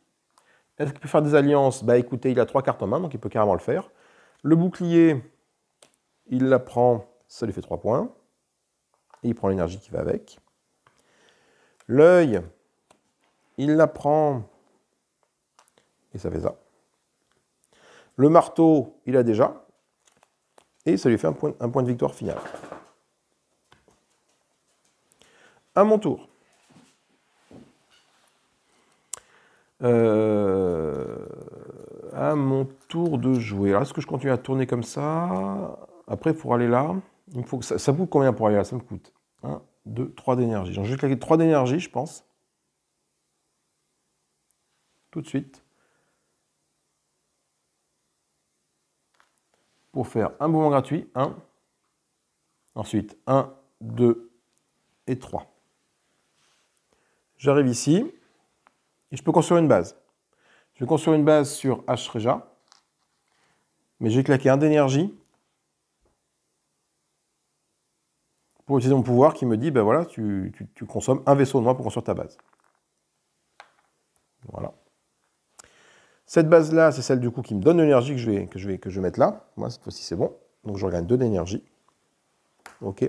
Est-ce qu'il peut faire des alliances Bah écoutez, il a trois cartes en main, donc il peut carrément le faire. Le bouclier, il la prend, ça lui fait trois points. Et il prend l'énergie qui va avec. L'œil, il la prend, et ça fait ça. Le marteau, il a déjà, et ça lui fait un point, un point de victoire finale à mon tour. Euh, à mon tour de jouer. Alors, est-ce que je continue à tourner comme ça Après, pour aller là, il faut que ça, ça coûte combien pour aller là Ça me coûte 1, 2, 3 d'énergie. je vais claquer 3 d'énergie, je pense. Tout de suite. Pour faire un mouvement gratuit. 1. Ensuite, 1, 2 et 3. J'arrive ici et je peux construire une base. Je vais construire une base sur Hreja, mais j'ai claqué un d'énergie pour utiliser mon pouvoir qui me dit, ben voilà, tu, consommes un vaisseau de moi pour construire ta base. Voilà. Cette base-là, c'est celle du coup qui me donne l'énergie que je vais, que je vais, que je mettre là. Moi, cette fois-ci, c'est bon. Donc, je regagne deux d'énergie. OK.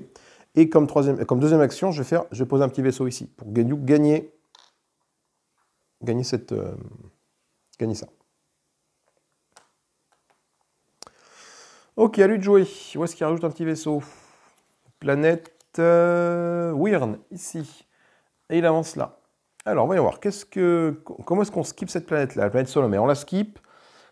Et comme, troisième, comme deuxième action, je vais, poser un petit vaisseau ici pour gagner, gagner, cette, euh, gagner ça. Ok, à lui de jouer. Où est-ce qu'il rajoute un petit vaisseau Planète euh, ici. Et il avance là. Alors, voyons voir. comment est-ce qu'on skip cette planète-là La planète Solomé. On la skip.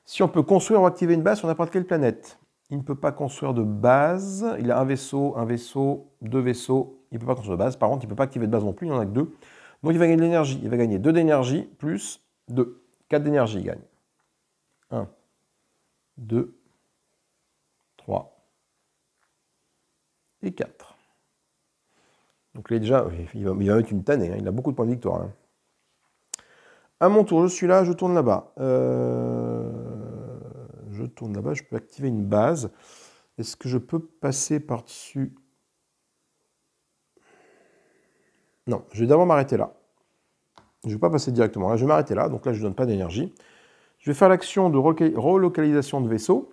Si on peut construire ou activer une base pas n'importe quelle planète il ne peut pas construire de base. Il a un vaisseau, un vaisseau, deux vaisseaux. Il ne peut pas construire de base. Par contre, il ne peut pas activer de base non plus. Il n'en a que deux. Donc, il va gagner de l'énergie. Il va gagner deux d'énergie plus deux. 4 d'énergie, il gagne. 1, 2, 3 et 4. Donc, là, déjà, il va, mettre une tannée. Hein. Il a beaucoup de points de victoire. Hein. À mon tour, je suis là, je tourne là-bas. Euh, je tourne là-bas, je peux activer une base. Est-ce que je peux passer par-dessus Non, je vais d'abord m'arrêter là. Je ne vais pas passer directement là, je vais m'arrêter là, donc là je ne donne pas d'énergie. Je vais faire l'action de relocalisation de vaisseau.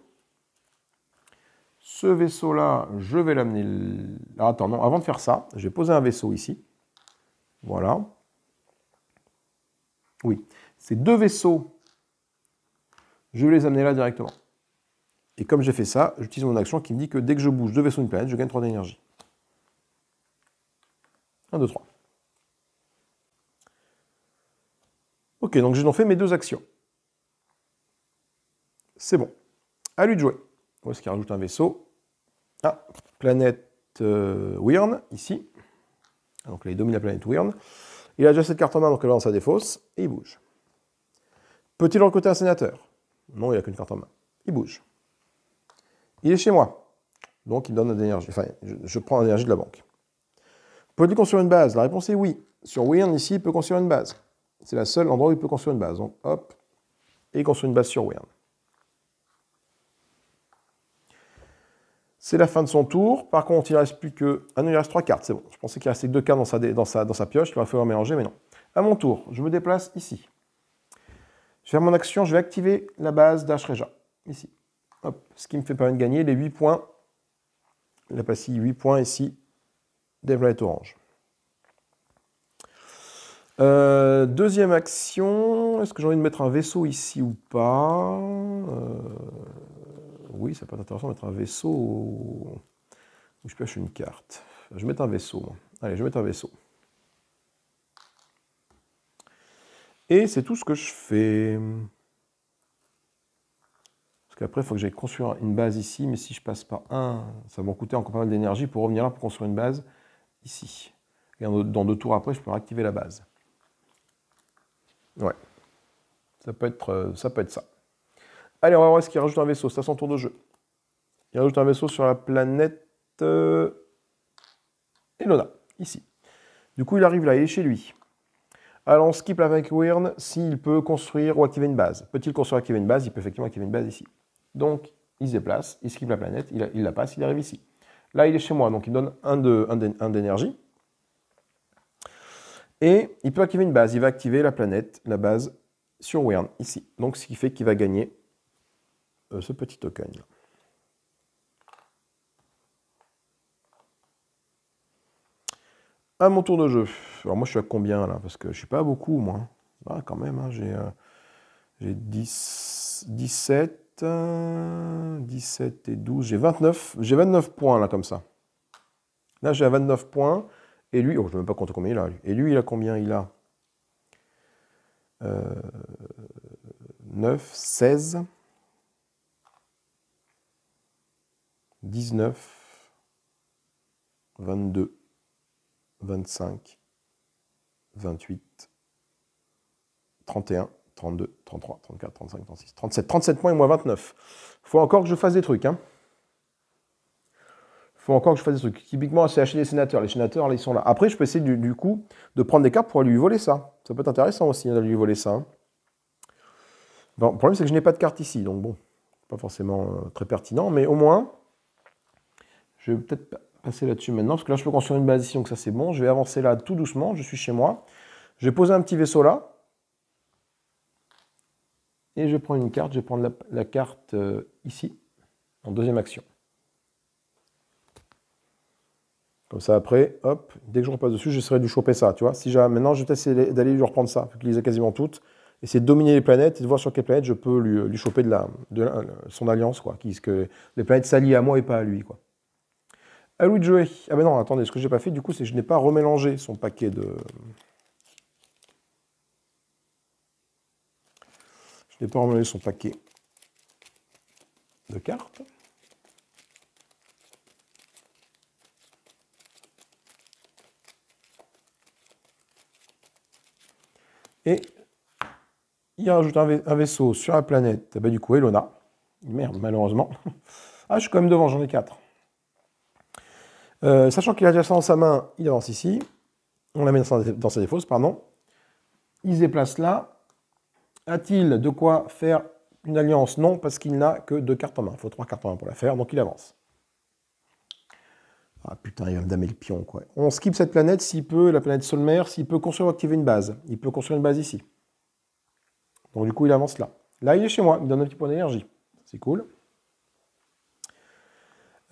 Ce vaisseau-là, je vais l'amener... Ah, attends, non, avant de faire ça, je vais poser un vaisseau ici. Voilà. Oui, ces deux vaisseaux je vais les amener là directement. Et comme j'ai fait ça, j'utilise mon action qui me dit que dès que je bouge deux vaisseaux une planète, je gagne 3 d'énergie. 1, 2, 3. Ok, donc j'ai donc fait mes deux actions. C'est bon. À lui de jouer. Où est-ce qu'il rajoute un vaisseau Ah, planète euh, ici. Donc là, il domine la planète Wyrn. Il a déjà cette carte en main, donc elle va dans sa défausse, et il bouge. Peut-il recruter un sénateur non, il a qu'une carte en main. Il bouge. Il est chez moi. Donc il donne de l'énergie. Enfin, je, prends l'énergie de la banque. Peut-il construire une base La réponse est oui. Sur Weirn, ici, il peut construire une base. C'est la seule endroit où il peut construire une base. Donc hop, et il construit une base sur Wern. C'est la fin de son tour. Par contre, il ne reste plus que. Ah non, il reste trois cartes, c'est bon. Je pensais qu'il restait deux cartes dans sa, dans dans sa pioche, Il va falloir mélanger, mais non. À mon tour, je me déplace ici. Je vais faire mon action, je vais activer la base d'Ashreja, ici. ce qui me fait permettre de gagner les 8 points, la pastille 8 points ici, des Orange. Euh, deuxième action, est-ce que j'ai envie de mettre un vaisseau ici ou pas euh, Oui, ça peut être intéressant de mettre un vaisseau. où je pioche une carte. Je vais mettre un vaisseau. Allez, je vais mettre un vaisseau. Et c'est tout ce que je fais. Parce qu'après, il faut que j'aille construire une base ici, mais si je passe par un, ça va me coûter encore pas mal d'énergie pour revenir là pour construire une base ici. Et dans deux tours après, je peux activer la base. Ouais. Euh, ça peut être ça. Allez, on va voir ce qu'il rajoute un vaisseau. C'est à son tour de jeu. Il rajoute un vaisseau sur la planète euh, Elona, ici. Du coup, il arrive là, il est chez lui. Alors on skip avec Wyrn s'il peut construire ou activer une base. Peut-il construire ou activer une base Il peut effectivement activer une base ici. Donc il se déplace, il skip la planète, il, la passe, il arrive ici. Là, il est chez moi, donc il me donne un d'énergie. Et il peut activer une base. Il va activer la planète, la base, sur Wyrn, ici. Donc, ce qui fait qu'il va gagner euh, ce petit token. à mon tour de jeu. Alors moi je suis à combien là Parce que je suis pas beaucoup moi. Ah, quand même, hein, j'ai 10, 17, 17 et 12, j'ai 29, j'ai 29 points là comme ça. Là j'ai 29 points. Et lui, oh, je ne me pas compter combien il a. Et lui, il a combien Il a 9, 16, 19, 22. 25, 28, 31, 32, 33, 34, 35, 36, 37. 37 points et moins 29. Faut encore que je fasse des trucs. Hein. Faut encore que je fasse des trucs. Typiquement, c'est acheter des sénateurs. Les sénateurs, ils sont là. Après, je peux essayer du, coup de prendre des cartes pour lui voler ça. Ça peut être intéressant aussi hein, d'aller de lui voler ça. Hein. Bon, le problème, c'est que je n'ai pas de carte ici. Donc bon, pas forcément euh, très pertinent. Mais au moins, je vais peut-être passer là-dessus maintenant, parce que là, je peux construire une base ici, donc ça, c'est bon. Je vais avancer là tout doucement, je suis chez moi. Je vais poser un petit vaisseau là. Et je prends une carte, je vais prendre la, carte euh, ici, en deuxième action. Comme ça, après, hop, dès que je repasse dessus, j'essaierai de lui choper ça, tu vois. Si maintenant, je vais essayer d'aller lui reprendre ça, vu qu'il les a quasiment toutes. Essayer de dominer les planètes et de voir sur quelle planète je peux lui, choper de, la, de son alliance, quoi. ce que les planètes s'allient à moi et pas à lui, quoi. À ah oui, Joey. Ah ben non, attendez, ce que j'ai pas fait du coup, c'est que je n'ai pas remélangé son paquet de. Je n'ai pas remélangé son paquet de cartes. Et il rajoute un, vaisseau sur la planète. Ah ben, du coup, Elona. Merde, malheureusement. Ah, je suis quand même devant, j'en ai quatre. Euh, sachant qu'il a déjà ça dans sa main, il avance ici. On la met dans sa, défausse, pardon. Il se déplace là. A-t-il de quoi faire une alliance Non, parce qu'il n'a que deux cartes en main. Il faut trois cartes en main pour la faire, donc il avance. Ah putain, il va me damer le pion, quoi. On skip cette planète s'il peut, la planète Solmer, s'il peut construire ou activer une base. Il peut construire une base ici. Donc du coup, il avance là. Là, il est chez moi, il donne un petit point d'énergie. C'est cool.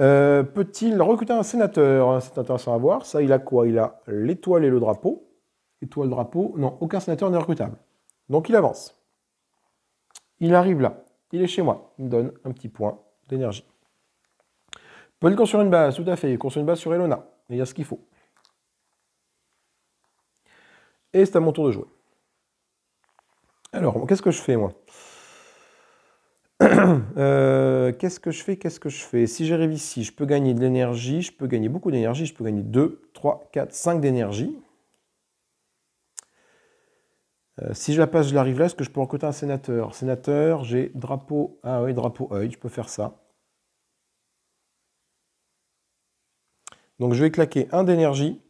Euh, peut-il recruter un sénateur C'est intéressant à voir. Ça, il a quoi Il a l'étoile et le drapeau. Étoile, drapeau. Non, aucun sénateur n'est recrutable. Donc il avance. Il arrive là. Il est chez moi. Il me donne un petit point d'énergie. Peut-il construire une base Tout à fait. Il construit une base sur Elona. il y a ce qu'il faut. Et c'est à mon tour de jouer. Alors, qu'est-ce que je fais, moi Euh, qu'est-ce que je fais Qu'est-ce que je fais Si j'arrive ici, je peux gagner de l'énergie, je peux gagner beaucoup d'énergie, je peux gagner 2, 3, 4, 5 d'énergie. Euh, si je la passe, je l'arrive là, est-ce que je peux recruter un sénateur Sénateur, j'ai drapeau, ah oui, drapeau œil, je peux faire ça. Donc je vais claquer 1 d'énergie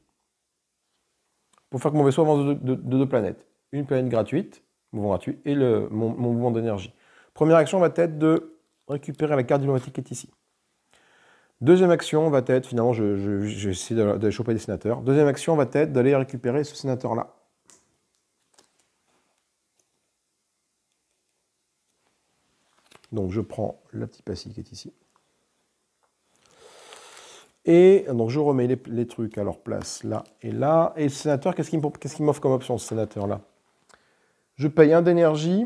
pour faire que mon vaisseau avance de, deux planètes. Une planète gratuite, mouvement gratuit, et le, mon, mon mouvement d'énergie. Première action va être de récupérer la carte diplomatique qui est ici. Deuxième action va être, finalement, je, d'aller de, choper des sénateurs. Deuxième action va être d'aller récupérer ce sénateur-là. Donc je prends la petite pastille qui est ici. Et donc je remets les, trucs à leur place là et là. Et le sénateur, qu'est-ce qu'il m'offre comme option, ce sénateur-là Je paye un d'énergie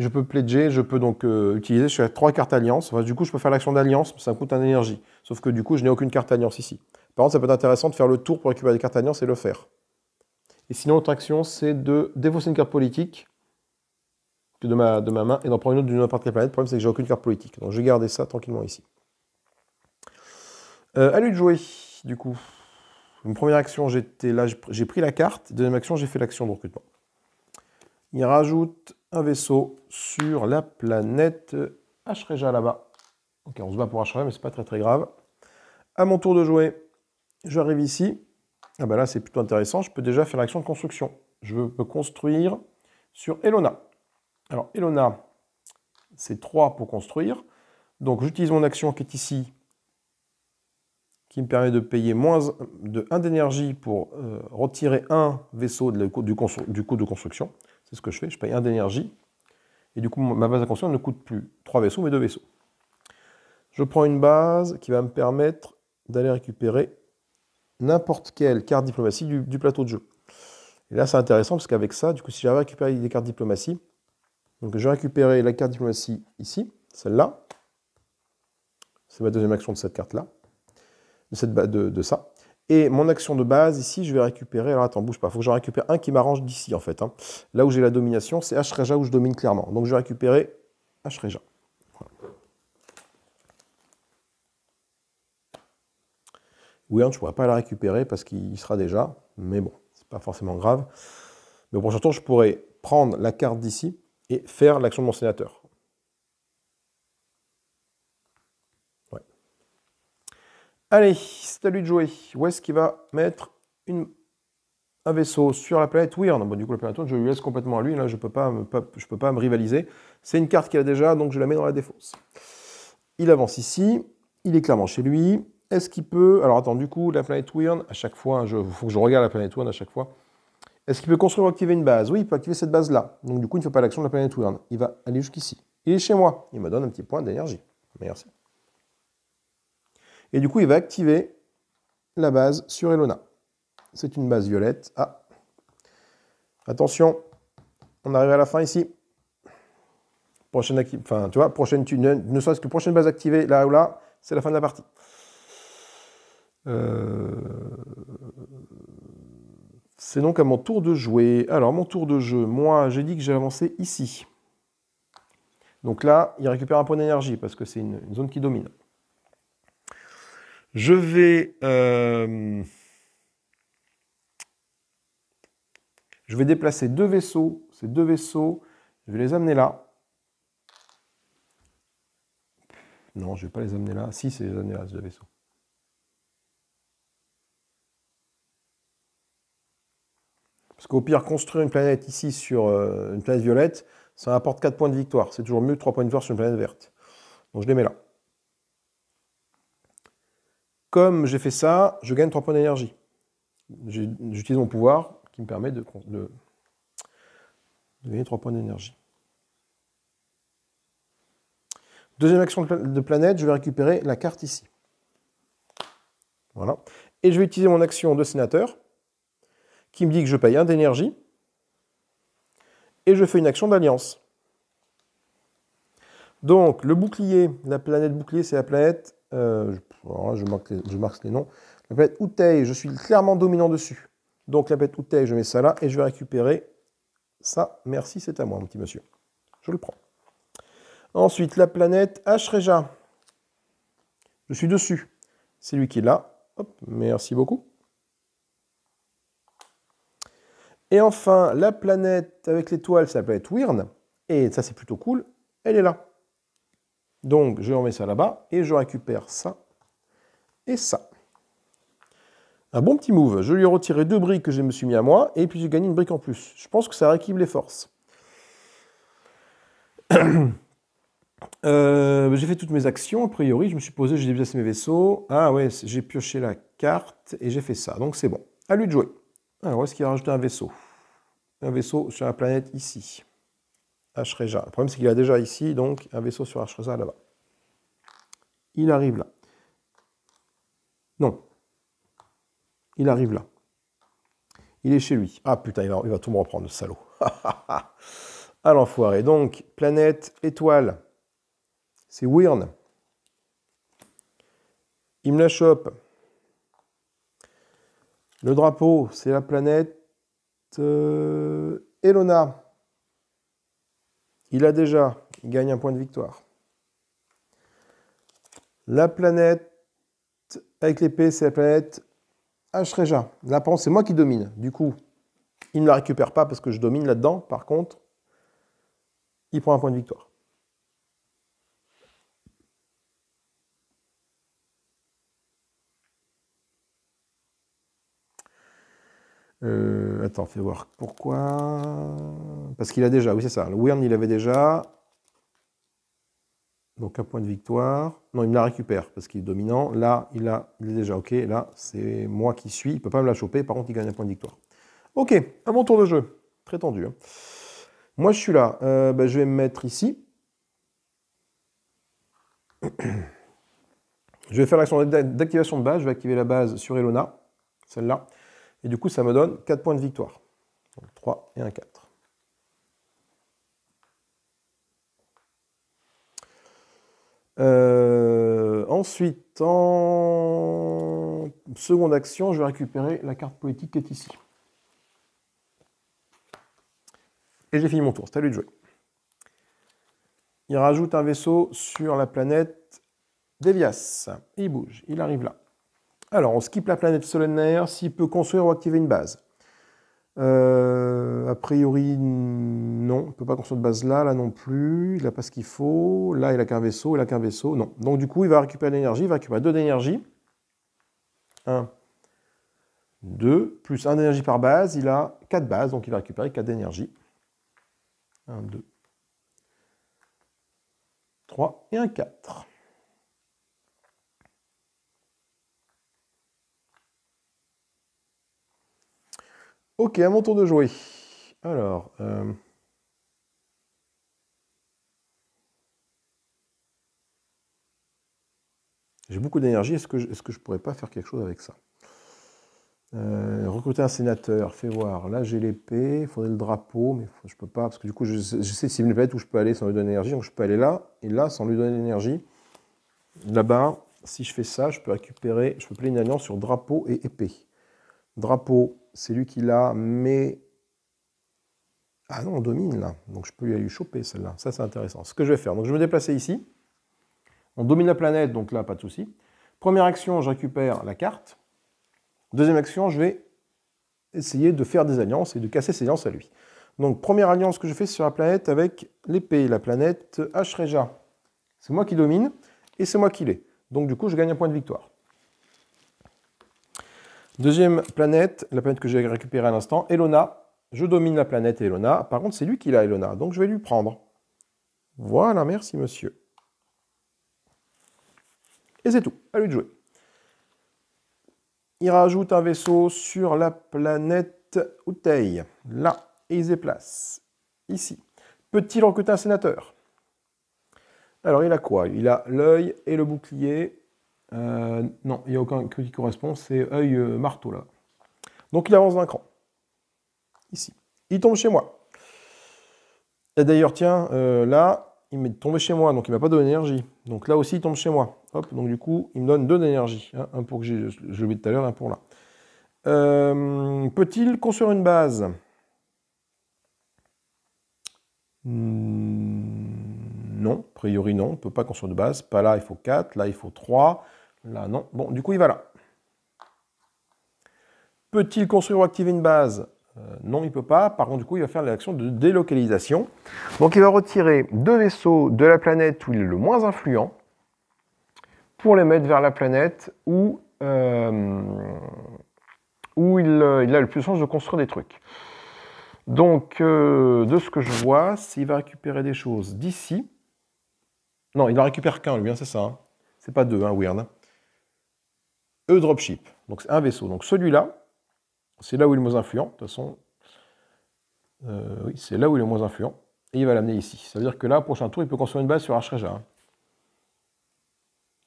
je peux pledger, je peux donc euh, utiliser, je suis trois cartes alliance. du coup, je peux faire l'action d'alliance, ça me coûte un énergie. Sauf que du coup, je n'ai aucune carte alliance ici. Par contre, ça peut être intéressant de faire le tour pour récupérer des cartes alliance et le faire. Et sinon, notre action, c'est de défausser une carte politique de ma, de ma main et d'en prendre une autre d'une autre partie de la planète. Le problème, c'est que j'ai aucune carte politique. Donc, je vais garder ça tranquillement ici. Euh, à lui de jouer, du coup. Une première action, j'étais là, j'ai pris la carte. Deuxième action, j'ai fait l'action de recrutement. Il rajoute un vaisseau sur la planète Ashreja là-bas. Ok, on se bat pour Ashreja, mais c'est pas très très grave. À mon tour de jouer, j'arrive ici. Ah ben là, c'est plutôt intéressant. Je peux déjà faire l'action de construction. Je peux construire sur Elona. Alors, Elona, c'est 3 pour construire. Donc, j'utilise mon action qui est ici, qui me permet de payer moins de 1 d'énergie pour euh, retirer un vaisseau de du coût de construction. C'est ce que je fais, je paye un d'énergie. Et du coup, ma base inconsciente ne coûte plus 3 vaisseaux, mais 2 vaisseaux. Je prends une base qui va me permettre d'aller récupérer n'importe quelle carte diplomatie du, plateau de jeu. Et là, c'est intéressant parce qu'avec ça, du coup, si j'avais récupéré des cartes diplomatie, donc je vais récupérer la carte diplomatie ici, celle-là. C'est ma deuxième action de cette carte-là, de, cette, de, de ça. Et mon action de base, ici, je vais récupérer... Alors attends, bouge pas, il faut que j'en récupère un qui m'arrange d'ici, en fait. Hein. Là où j'ai la domination, c'est Hreja où je domine clairement. Donc je vais récupérer h Voilà. Oui, je hein, ne pourrais pas la récupérer parce qu'il sera déjà, mais bon, c'est pas forcément grave. Mais au prochain tour, je pourrais prendre la carte d'ici et faire l'action de mon sénateur. Allez, c'est à lui de jouer. Où est-ce qu'il va mettre un vaisseau sur la planète Weird Bon, du coup, la planète je lui laisse complètement à lui. Là, je ne peux, pas me... peux pas me rivaliser. C'est une carte qu'il a déjà, donc je la mets dans la défense. Il avance ici. Il est clairement chez lui. Est-ce qu'il peut... Alors, attends, du coup, la planète Weird, à chaque fois, il hein, je... faut que je regarde la planète Weird à chaque fois. Est-ce qu'il peut construire ou activer une base Oui, il peut activer cette base-là. Donc, du coup, il ne fait pas l'action de la planète Weird. Il va aller jusqu'ici. Il est chez moi. Il me donne un petit point d'énergie. Merci. Et du coup, il va activer la base sur Elona. C'est une base violette. Ah Attention, on arrive à la fin ici. Prochaine enfin, tu vois, prochaine ne, ne serait-ce que prochaine base activée là ou là, c'est la fin de la partie. Euh, c'est donc à mon tour de jouer. Alors, mon tour de jeu, moi, j'ai dit que j'ai avancé ici. Donc là, il récupère un point d'énergie parce que c'est une zone qui domine. Je vais, euh, je vais déplacer deux vaisseaux, ces deux vaisseaux, je vais les amener là. Non, je ne vais pas les amener là. Si, c'est les amener là, ces deux vaisseaux. Parce qu'au pire, construire une planète ici sur euh, une planète violette, ça apporte 4 points de victoire. C'est toujours mieux que 3 points de victoire sur une planète verte. Donc je les mets là comme j'ai fait ça, je gagne 3 points d'énergie. J'utilise mon pouvoir qui me permet de, gagner 3 points d'énergie. Deuxième action de planète, je vais récupérer la carte ici. Voilà. Et je vais utiliser mon action de sénateur qui me dit que je paye 1 d'énergie et je fais une action d'alliance. Donc, le bouclier, la planète bouclier, c'est la planète euh, je, marque, les noms, la planète Outei, je suis clairement dominant dessus. Donc la planète Outei, je mets ça là, et je vais récupérer ça. Merci, c'est à moi, mon petit monsieur. Je le prends. Ensuite, la planète Ashreja. Je suis dessus. C'est lui qui est là. merci beaucoup. Et enfin, la planète avec l'étoile, c'est la planète Wirn Et ça, c'est plutôt cool. Elle est là. Donc, je remets ça là-bas et je récupère ça et ça. Un bon petit move. Je lui ai retiré deux briques que je me suis mis à moi et puis j'ai gagné une brique en plus. Je pense que ça rééquilibre les forces. Euh, j'ai fait toutes mes actions, a priori. Je me suis posé, j'ai déplacé mes vaisseaux. Ah ouais, j'ai pioché la carte et j'ai fait ça. Donc c'est bon. À lui de jouer. Alors, est-ce qu'il a rajouté un vaisseau Un vaisseau sur la planète ici. Ashreja. Le problème, c'est qu'il a déjà ici donc un vaisseau sur Ashreja là-bas. Il arrive là. Non. Il arrive là. Il est chez lui. Ah putain, il va, il va tout me reprendre, le salaud. à l'enfoiré. Donc, planète, étoile, c'est Wyrne. Il me la chope. Le drapeau, c'est la planète euh, Elona. Il a déjà, il gagne un point de victoire. La planète avec l'épée, c'est la planète Ashreja. La par c'est moi qui domine. Du coup, il ne la récupère pas parce que je domine là-dedans. Par contre, il prend un point de victoire. Euh... Euh, attends, fais voir. Pourquoi Parce qu'il a déjà, oui, c'est ça. Le Wyrn, il avait déjà. Donc un point de victoire. Non, il me la récupère parce qu'il est dominant. Là, il a, déjà OK. Là, c'est moi qui suis. Il ne peut pas me la choper. Par contre, il gagne un point de victoire. OK, à mon tour de jeu. Très tendu. Hein. Moi, je suis là. Euh, bah, je vais me mettre ici. Je vais faire l'action d'activation de base. Je vais activer la base sur Elona, celle-là. Et du coup, ça me donne 4 points de victoire. Donc 3 et 1, 4. Euh, ensuite, en seconde action, je vais récupérer la carte politique qui est ici. Et j'ai fini mon tour, c'est à lui de jouer. Il rajoute un vaisseau sur la planète Devias. Il bouge, il arrive là. Alors, on skip la planète solaire s'il peut construire ou activer une base. Euh, a priori, non, il ne peut pas construire de base là, là non plus, il n'a pas ce qu'il faut, là il n'a qu'un vaisseau, il n'a qu'un vaisseau, non. Donc du coup, il va récupérer de l'énergie, il va récupérer 2 d'énergie. 1, 2, plus 1 d'énergie par base, il a 4 bases, donc il va récupérer 4 d'énergie. 1, 2, 3 et 1, 4. Ok, à mon tour de jouer. Alors. Euh, j'ai beaucoup d'énergie, est-ce que, je, ne pourrais pas faire quelque chose avec ça euh, Recruter un sénateur, fais voir. Là, j'ai l'épée, il faudrait le drapeau, mais faut, je peux pas, parce que du coup, je, je sais si une où je peux aller sans lui donner d'énergie, donc je peux aller là, et là, sans lui donner d'énergie. Là-bas, si je fais ça, je peux récupérer, je peux placer une alliance sur drapeau et épée. Drapeau, c'est lui qui l'a, mais... Ah non, on domine là, donc je peux lui aller choper celle-là, ça c'est intéressant. Ce que je vais faire, donc je vais me déplacer ici, on domine la planète, donc là pas de souci. Première action, je récupère la carte. Deuxième action, je vais essayer de faire des alliances et de casser ces alliances à lui. Donc première alliance que je fais sur la planète avec l'épée, la planète Ashreja. C'est moi qui domine et c'est moi qui l'ai. Donc du coup, je gagne un point de victoire. Deuxième planète, la planète que j'ai récupérée à l'instant, Elona. Je domine la planète Elona. Par contre, c'est lui qui l'a, Elona, donc je vais lui prendre. Voilà, merci monsieur. Et c'est tout, à lui de jouer. Il rajoute un vaisseau sur la planète Outei. Là, et il se déplace. Ici. Peut-il recruter un sénateur Alors, il a quoi Il a l'œil et le bouclier euh, non, il n'y a aucun qui correspond, c'est œil euh, marteau là. Donc il avance d'un cran. Ici. Il tombe chez moi. Et d'ailleurs, tiens, euh, là, il m'est tombé chez moi, donc il ne m'a pas donné d'énergie. Donc là aussi, il tombe chez moi. Hop, donc du coup, il me donne deux d'énergie. Hein. un pour que j'ai, je tout à l'heure, un pour là. peut-il construire une base hmm, Non, a priori non, on ne peut pas construire de base. Pas là, il faut 4, là, il faut 3. Là, non. Bon, du coup, il va là. Peut-il construire ou activer une base euh, Non, il ne peut pas. Par contre, du coup, il va faire l'action de délocalisation. Donc, il va retirer deux vaisseaux de la planète où il est le moins influent pour les mettre vers la planète où, euh, où euh, il, a le plus de chance de construire des trucs. Donc, de ce que je vois, il va récupérer des choses d'ici. Non, il en récupère qu'un, lui, hein, c'est ça. Hein. C'est pas deux, hein, Weird. Hein dropship. Donc c'est un vaisseau. Donc celui-là, c'est là où il est moins influent. De toute façon, euh, oui, c'est là où il est moins influent. Et il va l'amener ici. Ça veut dire que là, prochain tour, il peut construire une base sur Archreja. Hein.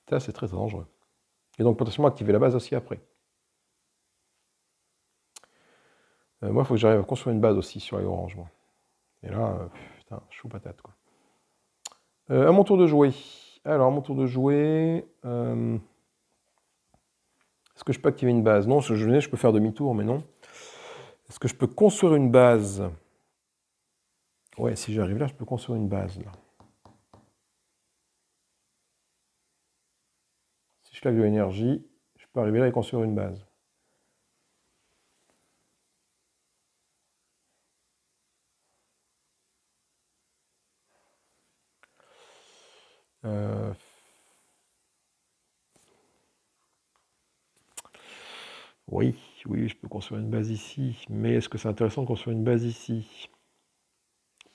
Ça, c'est très, très dangereux. Et donc potentiellement activer la base aussi après. Euh, moi, il faut que j'arrive à construire une base aussi sur les oranges. Moi. Et là, euh, putain, chou patate. Quoi. à mon tour de jouer. Alors, à mon tour de jouer. Est-ce que je peux activer une base Non, je, je peux faire demi-tour, mais non. Est-ce que je peux construire une base Ouais, si j'arrive là, je peux construire une base. Si je claque de l'énergie, je peux arriver là et construire une base. Euh, Oui, oui, je peux construire une base ici, mais est-ce que c'est intéressant de construire une base ici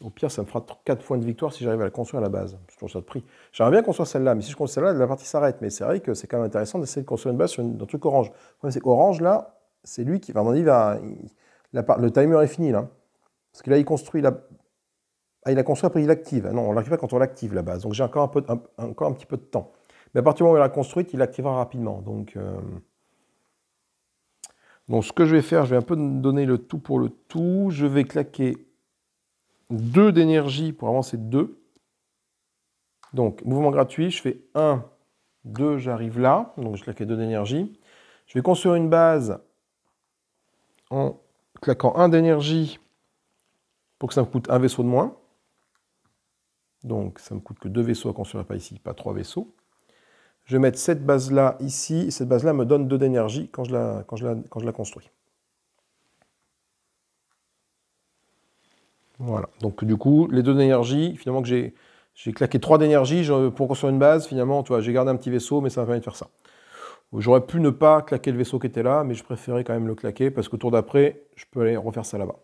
Au pire, ça me fera 4 points de victoire si j'arrive à la construire à la base. C'est ça de J'aimerais bien construire celle-là, mais si je construis celle-là, la partie s'arrête. Mais c'est vrai que c'est quand même intéressant d'essayer de construire une base sur un truc orange. Orange, c'est là, c'est lui qui... va... le timer est fini, là. Parce que là, il construit la... Ah, il a construit, après il active. Ah non, on l'active pas quand on l'active, la base. Donc j'ai encore un, peu, encore un petit peu de temps. Mais à partir du moment où il l'a construite, il l'activera rapidement. Donc... Euh, donc ce que je vais faire, je vais un peu donner le tout pour le tout. Je vais claquer 2 d'énergie pour avancer 2. Donc mouvement gratuit, je fais 1, 2, j'arrive là. Donc je claque 2 d'énergie. Je vais construire une base en claquant 1 d'énergie pour que ça me coûte un vaisseau de moins. Donc ça me coûte que 2 vaisseaux à construire, pas ici, pas 3 vaisseaux je vais mettre cette base-là ici, et cette base-là me donne 2 d'énergie quand, je la, construis. Voilà, donc du coup, les 2 d'énergie, finalement que j'ai... J'ai claqué 3 d'énergie pour construire une base, finalement, tu vois, j'ai gardé un petit vaisseau, mais ça m'a permis de faire ça. J'aurais pu ne pas claquer le vaisseau qui était là, mais je préférais quand même le claquer, parce qu'au tour d'après, je peux aller refaire ça là-bas.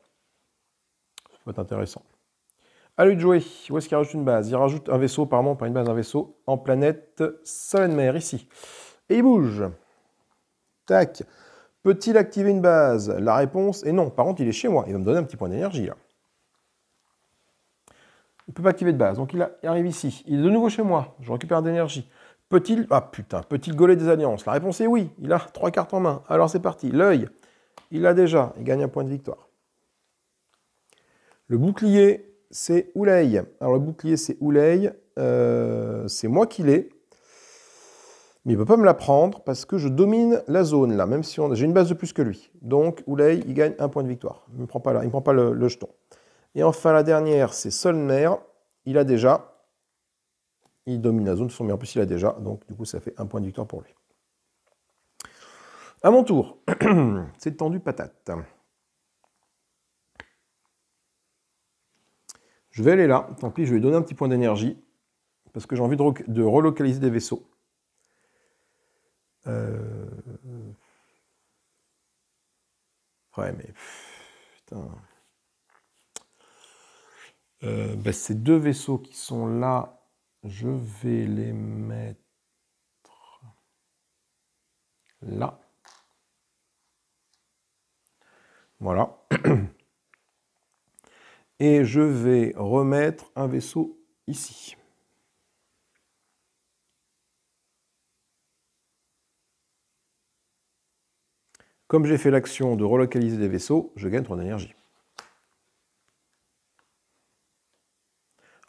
Ça peut être intéressant. À lui de jouer. Où est-ce qu'il rajoute une base Il rajoute un vaisseau, pardon, pas une base, un vaisseau en planète Mer, ici. Et il bouge. Tac. Peut-il activer une base La réponse est non. Par contre, il est chez moi. Il va me donner un petit point d'énergie, là. Il ne peut pas activer de base. Donc, il, arrive ici. Il est de nouveau chez moi. Je récupère de l'énergie. Peut-il... Ah, putain. Peut-il gauler des alliances La réponse est oui. Il a trois cartes en main. Alors, c'est parti. L'œil, il l'a déjà. Il gagne un point de victoire. Le bouclier, c'est Oulay. Alors le bouclier, c'est Oulay. Euh, c'est moi qui l'ai. Mais il ne peut pas me la prendre parce que je domine la zone là, même si on... j'ai une base de plus que lui. Donc Oulay, il gagne un point de victoire. Il ne prend pas, là, il prend pas le, jeton. Et enfin la dernière, c'est Solmer. Il a déjà. Il domine la zone, mais en plus il a déjà. Donc du coup, ça fait un point de victoire pour lui. À mon tour, c'est tendu patate. Je vais aller là, tant pis, je vais donner un petit point d'énergie, parce que j'ai envie de, relocaliser des vaisseaux. Euh, ouais, mais... Putain... Euh, ben, ces deux vaisseaux qui sont là, je vais les mettre là. Voilà. et je vais remettre un vaisseau ici. Comme j'ai fait l'action de relocaliser des vaisseaux, je gagne trop d'énergie.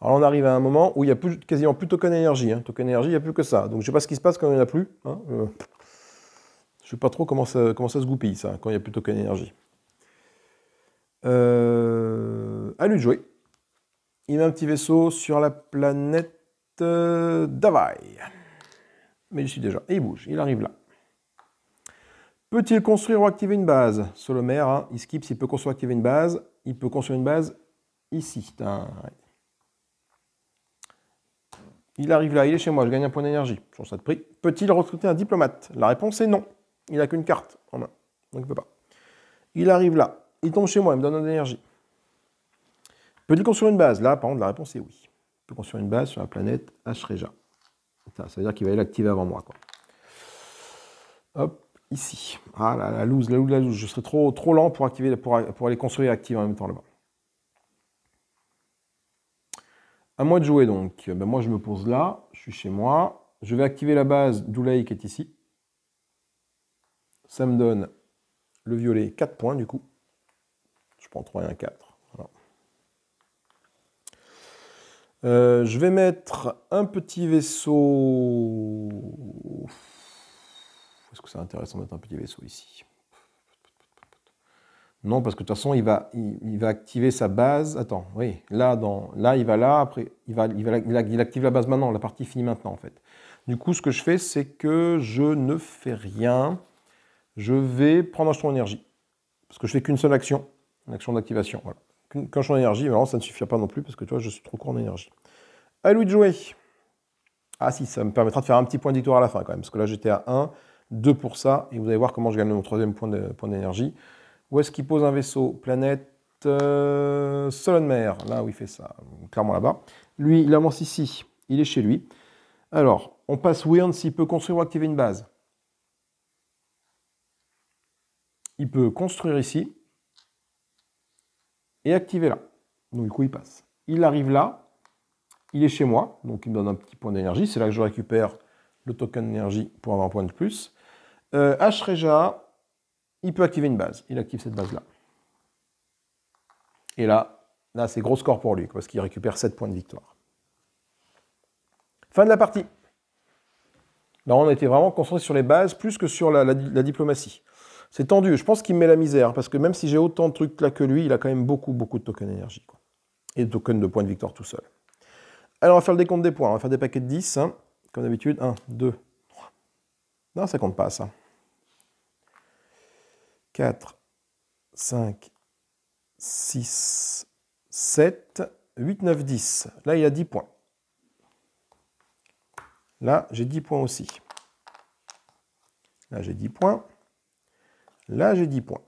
Alors on arrive à un moment où il n'y a plus, quasiment plus de token énergie. Hein. énergie, il n'y a plus que ça. Donc je ne sais pas ce qui se passe quand il n'y en a plus. Hein. Euh, je ne sais pas trop comment ça, comment ça se goupille, ça, quand il n'y a plus de token énergie. Euh à lui de jouer. Il met un petit vaisseau sur la planète euh, Davai. Mais je suis déjà. Et il bouge, il arrive là. Peut-il construire ou activer une base Solomère, hein, il skip s'il peut construire activer une base. Il peut construire une base ici. Il arrive là, il est chez moi, je gagne un point d'énergie. Sur ça de prix. Peut-il recruter un diplomate La réponse est non. Il n'a qu'une carte en main. Donc il ne peut pas. Il arrive là, il tombe chez moi, il me donne de l'énergie. Peut-il construire une base Là, par contre, la réponse est oui. On peut construire une base sur la planète Ashreja. Ça, ça veut dire qu'il va aller l'activer avant moi. Hop, ici. Ah, la, la loose, la loose, la loose. Je serai trop, trop lent pour, activer, pour, aller construire et activer en même temps là-bas. À moi de jouer donc. Ben, moi, je me pose là. Je suis chez moi. Je vais activer la base d'Oulay qui est ici. Ça me donne le violet 4 points du coup. Je prends 3 et 1, 4. Euh, je vais mettre un petit vaisseau. Est-ce que c'est intéressant de mettre un petit vaisseau ici Non, parce que de toute façon, il va, il, va activer sa base. Attends, oui, là, dans, là, il va là, après, il, va, active la base maintenant, la partie finit maintenant, en fait. Du coup, ce que je fais, c'est que je ne fais rien. Je vais prendre un son d'énergie, Parce que je fais qu'une seule action, une action d'activation. Voilà quand je suis en énergie, ça ne suffira pas non plus parce que tu je suis trop court en énergie. À jouer. Ah si, ça me permettra de faire un petit point d'histoire à la fin quand même, parce que là j'étais à 1, 2 pour ça, et vous allez voir comment je gagne mon troisième point d'énergie. Où est-ce qu'il pose un vaisseau Planète euh, mer là où il fait ça, clairement là-bas. Lui, il avance ici, il est chez lui. Alors, on passe Wind. s'il peut construire ou activer une base. Il peut construire ici, et activez là. Donc du coup, il passe. Il arrive là, il est chez moi, donc il me donne un petit point d'énergie. C'est là que je récupère le token d'énergie pour avoir un point de plus. Ashreja, euh, il peut activer une base. Il active cette base-là. Et là, là c'est gros score pour lui, parce qu'il récupère 7 points de victoire. Fin de la partie. Là, on était vraiment concentré sur les bases plus que sur la diplomatie. C'est tendu. Je pense qu'il me met la misère, parce que même si j'ai autant de trucs là que lui, il a quand même beaucoup, beaucoup de tokens énergie. Quoi. Et de tokens de points de victoire tout seul. Alors, on va faire le décompte des points. On va faire des paquets de 10, hein. comme d'habitude. 1, 2, 3. Non, ça compte pas, ça. 4, 5, 6, 7, 8, 9, 10. Là, il a 10 points. Là, j'ai 10 points aussi. Là, j'ai 10 points. Là, j'ai 10 points.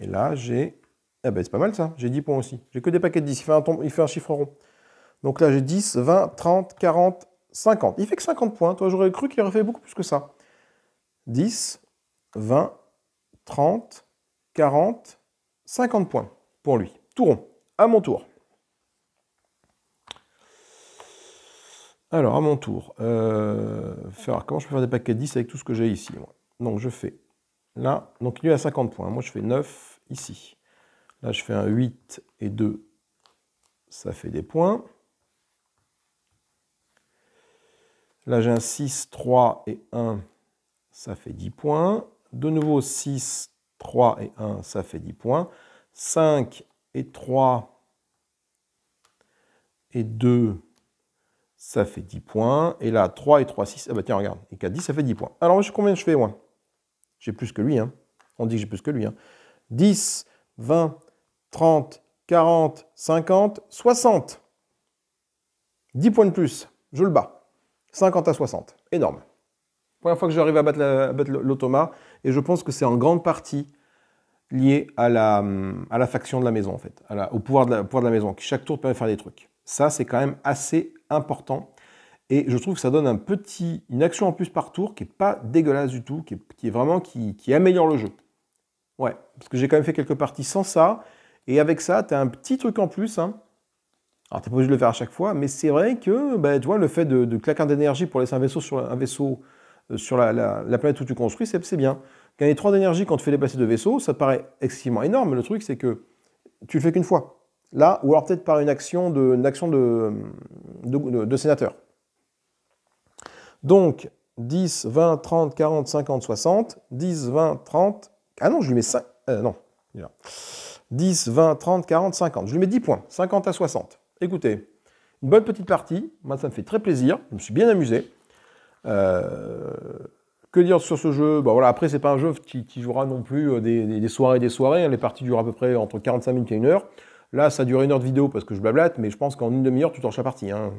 Et là, j'ai... Eh ben, c'est pas mal ça, j'ai 10 points aussi. J'ai que des paquets de 10, il fait un, chiffre rond. Donc là, j'ai 10, 20, 30, 40, 50. Il fait que 50 points. Toi, j'aurais cru qu'il aurait fait beaucoup plus que ça. 10, 20, 30, 40, 50 points pour lui. Tout rond. À mon tour. Alors, à mon tour. Euh, comment je peux faire des paquets de 10 avec tout ce que j'ai ici moi Donc, je fais là. Donc il y a 50 points. Moi, je fais 9 ici. Là, je fais un 8 et 2. Ça fait des points. Là, j'ai un 6, 3 et 1. Ça fait 10 points. De nouveau, 6, 3 et 1. Ça fait 10 points. 5 et 3 et 2 ça fait 10 points. Et là, 3 et 3, 6. Ah bah tiens, regarde. Et 4, 10, ça fait 10 points. Alors, combien je fais moins j'ai plus que lui. Hein. On dit que j'ai plus que lui. Hein. 10, 20, 30, 40, 50, 60. 10 points de plus. Je le bats. 50 à 60. Énorme. Première fois que j'arrive à battre l'automa. et je pense que c'est en grande partie lié à la, la faction de la maison, en fait, au pouvoir de, la, pouvoir de la maison, qui chaque tour peut faire des trucs. Ça, c'est quand même assez important et je trouve que ça donne un petit, une action en plus par tour qui n'est pas dégueulasse du tout, qui est, vraiment qui, améliore le jeu. Ouais, parce que j'ai quand même fait quelques parties sans ça. Et avec ça, tu as un petit truc en plus. Hein. Alors, t'es pas obligé de le faire à chaque fois, mais c'est vrai que, bah, tu vois, le fait de, de claquer d'énergie pour laisser un vaisseau sur, un vaisseau, euh, sur la, planète où tu construis, c'est bien. Gagner trois d'énergie quand tu fais déplacer deux vaisseaux, ça paraît excessivement énorme, le truc, c'est que tu le fais qu'une fois. Là, ou alors peut-être par une action de, de, de sénateur. Donc, 10, 20, 30, 40, 50, 60. 10, 20, 30. Ah non, je lui mets 5. Euh, non, 10, 20, 30, 40, 50. Je lui mets 10 points. 50 à 60. Écoutez, une bonne petite partie. Moi, ça me fait très plaisir. Je me suis bien amusé. Euh, que dire sur ce jeu bon, bah voilà, Après, c'est pas un jeu qui, jouera non plus euh, des, des, des, soirées des soirées. Hein. Les parties durent à peu près entre 45 minutes et une heure. Là, ça dure une heure de vidéo parce que je blablate, mais je pense qu'en une demi-heure, tu torches la partie. Hein.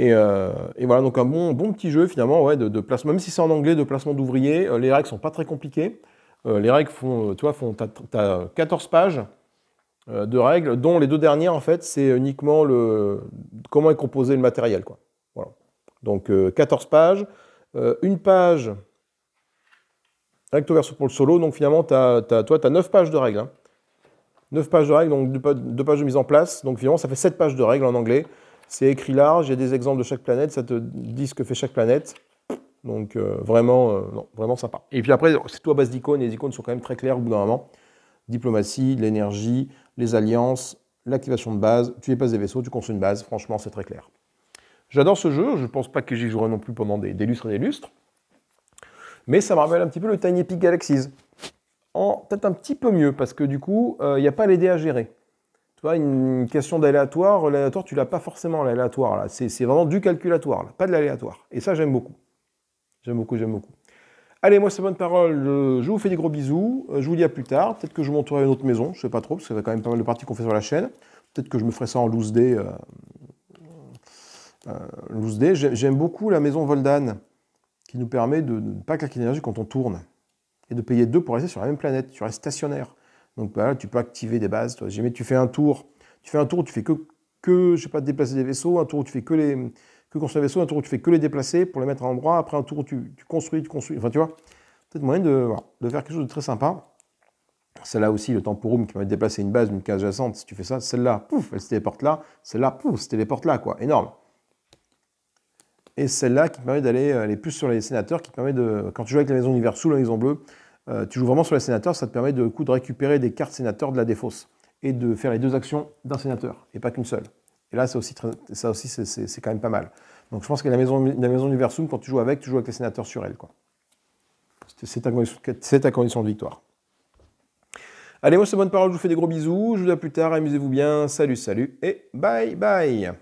Euh, et, voilà, donc un bon, petit jeu finalement ouais, de, placement, même si c'est en anglais, de placement d'ouvriers. Euh, les règles sont pas très compliquées. Euh, les règles font, tu vois, font, as, 14 pages de règles, dont les deux dernières en fait, c'est uniquement le, comment est composé le matériel. Quoi. Voilà. Donc 14 pages, une page recto verso pour le solo, donc finalement, toi, tu as 9 pages de règles. Hein. 9 pages de règles, donc 2 pages de mise en place, donc finalement, ça fait 7 pages de règles en anglais. C'est écrit large, il y a des exemples de chaque planète, ça te dit ce que fait chaque planète. Donc euh, vraiment, euh, non, vraiment sympa. Et puis après, c'est tout à base d'icônes, et les icônes sont quand même très claires au bout d'un moment. Diplomatie, l'énergie, les alliances, l'activation de base, tu pas des vaisseaux, tu construis une base, franchement c'est très clair. J'adore ce jeu, je ne pense pas que j'y jouerai non plus pendant des, des, lustres et des lustres, mais ça me rappelle un petit peu le Tiny Epic Galaxies. En peut-être un petit peu mieux, parce que du coup, euh, il n'y a pas les à gérer pas une question d'aléatoire, l'aléatoire, tu l'as pas forcément, l'aléatoire. Là. C'est, vraiment du calculatoire, pas de l'aléatoire. Et ça, j'aime beaucoup. J'aime beaucoup, j'aime beaucoup. Allez, moi, c'est bonne parole. Je vous fais des gros bisous. Euh, je vous dis à plus tard. Peut-être que je monterai une autre maison. Je sais pas trop, parce qu'il y a quand même pas mal de parties qu'on fait sur la chaîne. Peut-être que je me ferai ça en loose day. Euh, euh, loose J'aime beaucoup la maison Voldan, qui nous permet de ne pas claquer l'énergie quand on tourne. Et de payer deux pour rester sur la même planète. Tu restes stationnaire. Donc là, tu peux activer des bases. Toi. tu fais un tour, tu fais un tour, tu fais que, que je sais pas, déplacer des vaisseaux, un tour où tu fais que les que construire des vaisseaux, un tour où tu fais que les déplacer pour les mettre à un endroit, après un tour où tu, construis, tu construis, enfin tu vois, peut-être moyen de, de faire quelque chose de très sympa. Celle-là aussi, le temporum qui permet de déplacer une base une case adjacente, si tu fais ça, celle-là, pouf, elle se téléporte là, celle-là, pouf, elle se téléporte là, quoi, énorme. Et celle-là qui permet d'aller euh, plus sur les sénateurs, qui permet de, quand tu joues avec la maison univers sous la maison bleue, euh, tu joues vraiment sur les sénateurs, ça te permet de, récupérer des cartes sénateurs de la défausse et de faire les deux actions d'un sénateur et pas qu'une seule. Et là, ça aussi, c'est quand même pas mal. Donc je pense que la maison, la maison quand tu joues avec, tu joues avec les sénateurs sur elle. C'est ta, ta, condition de victoire. Allez, moi, c'est bonne parole, je vous fais des gros bisous. Je vous dis à plus tard, amusez-vous bien. Salut, salut et bye bye.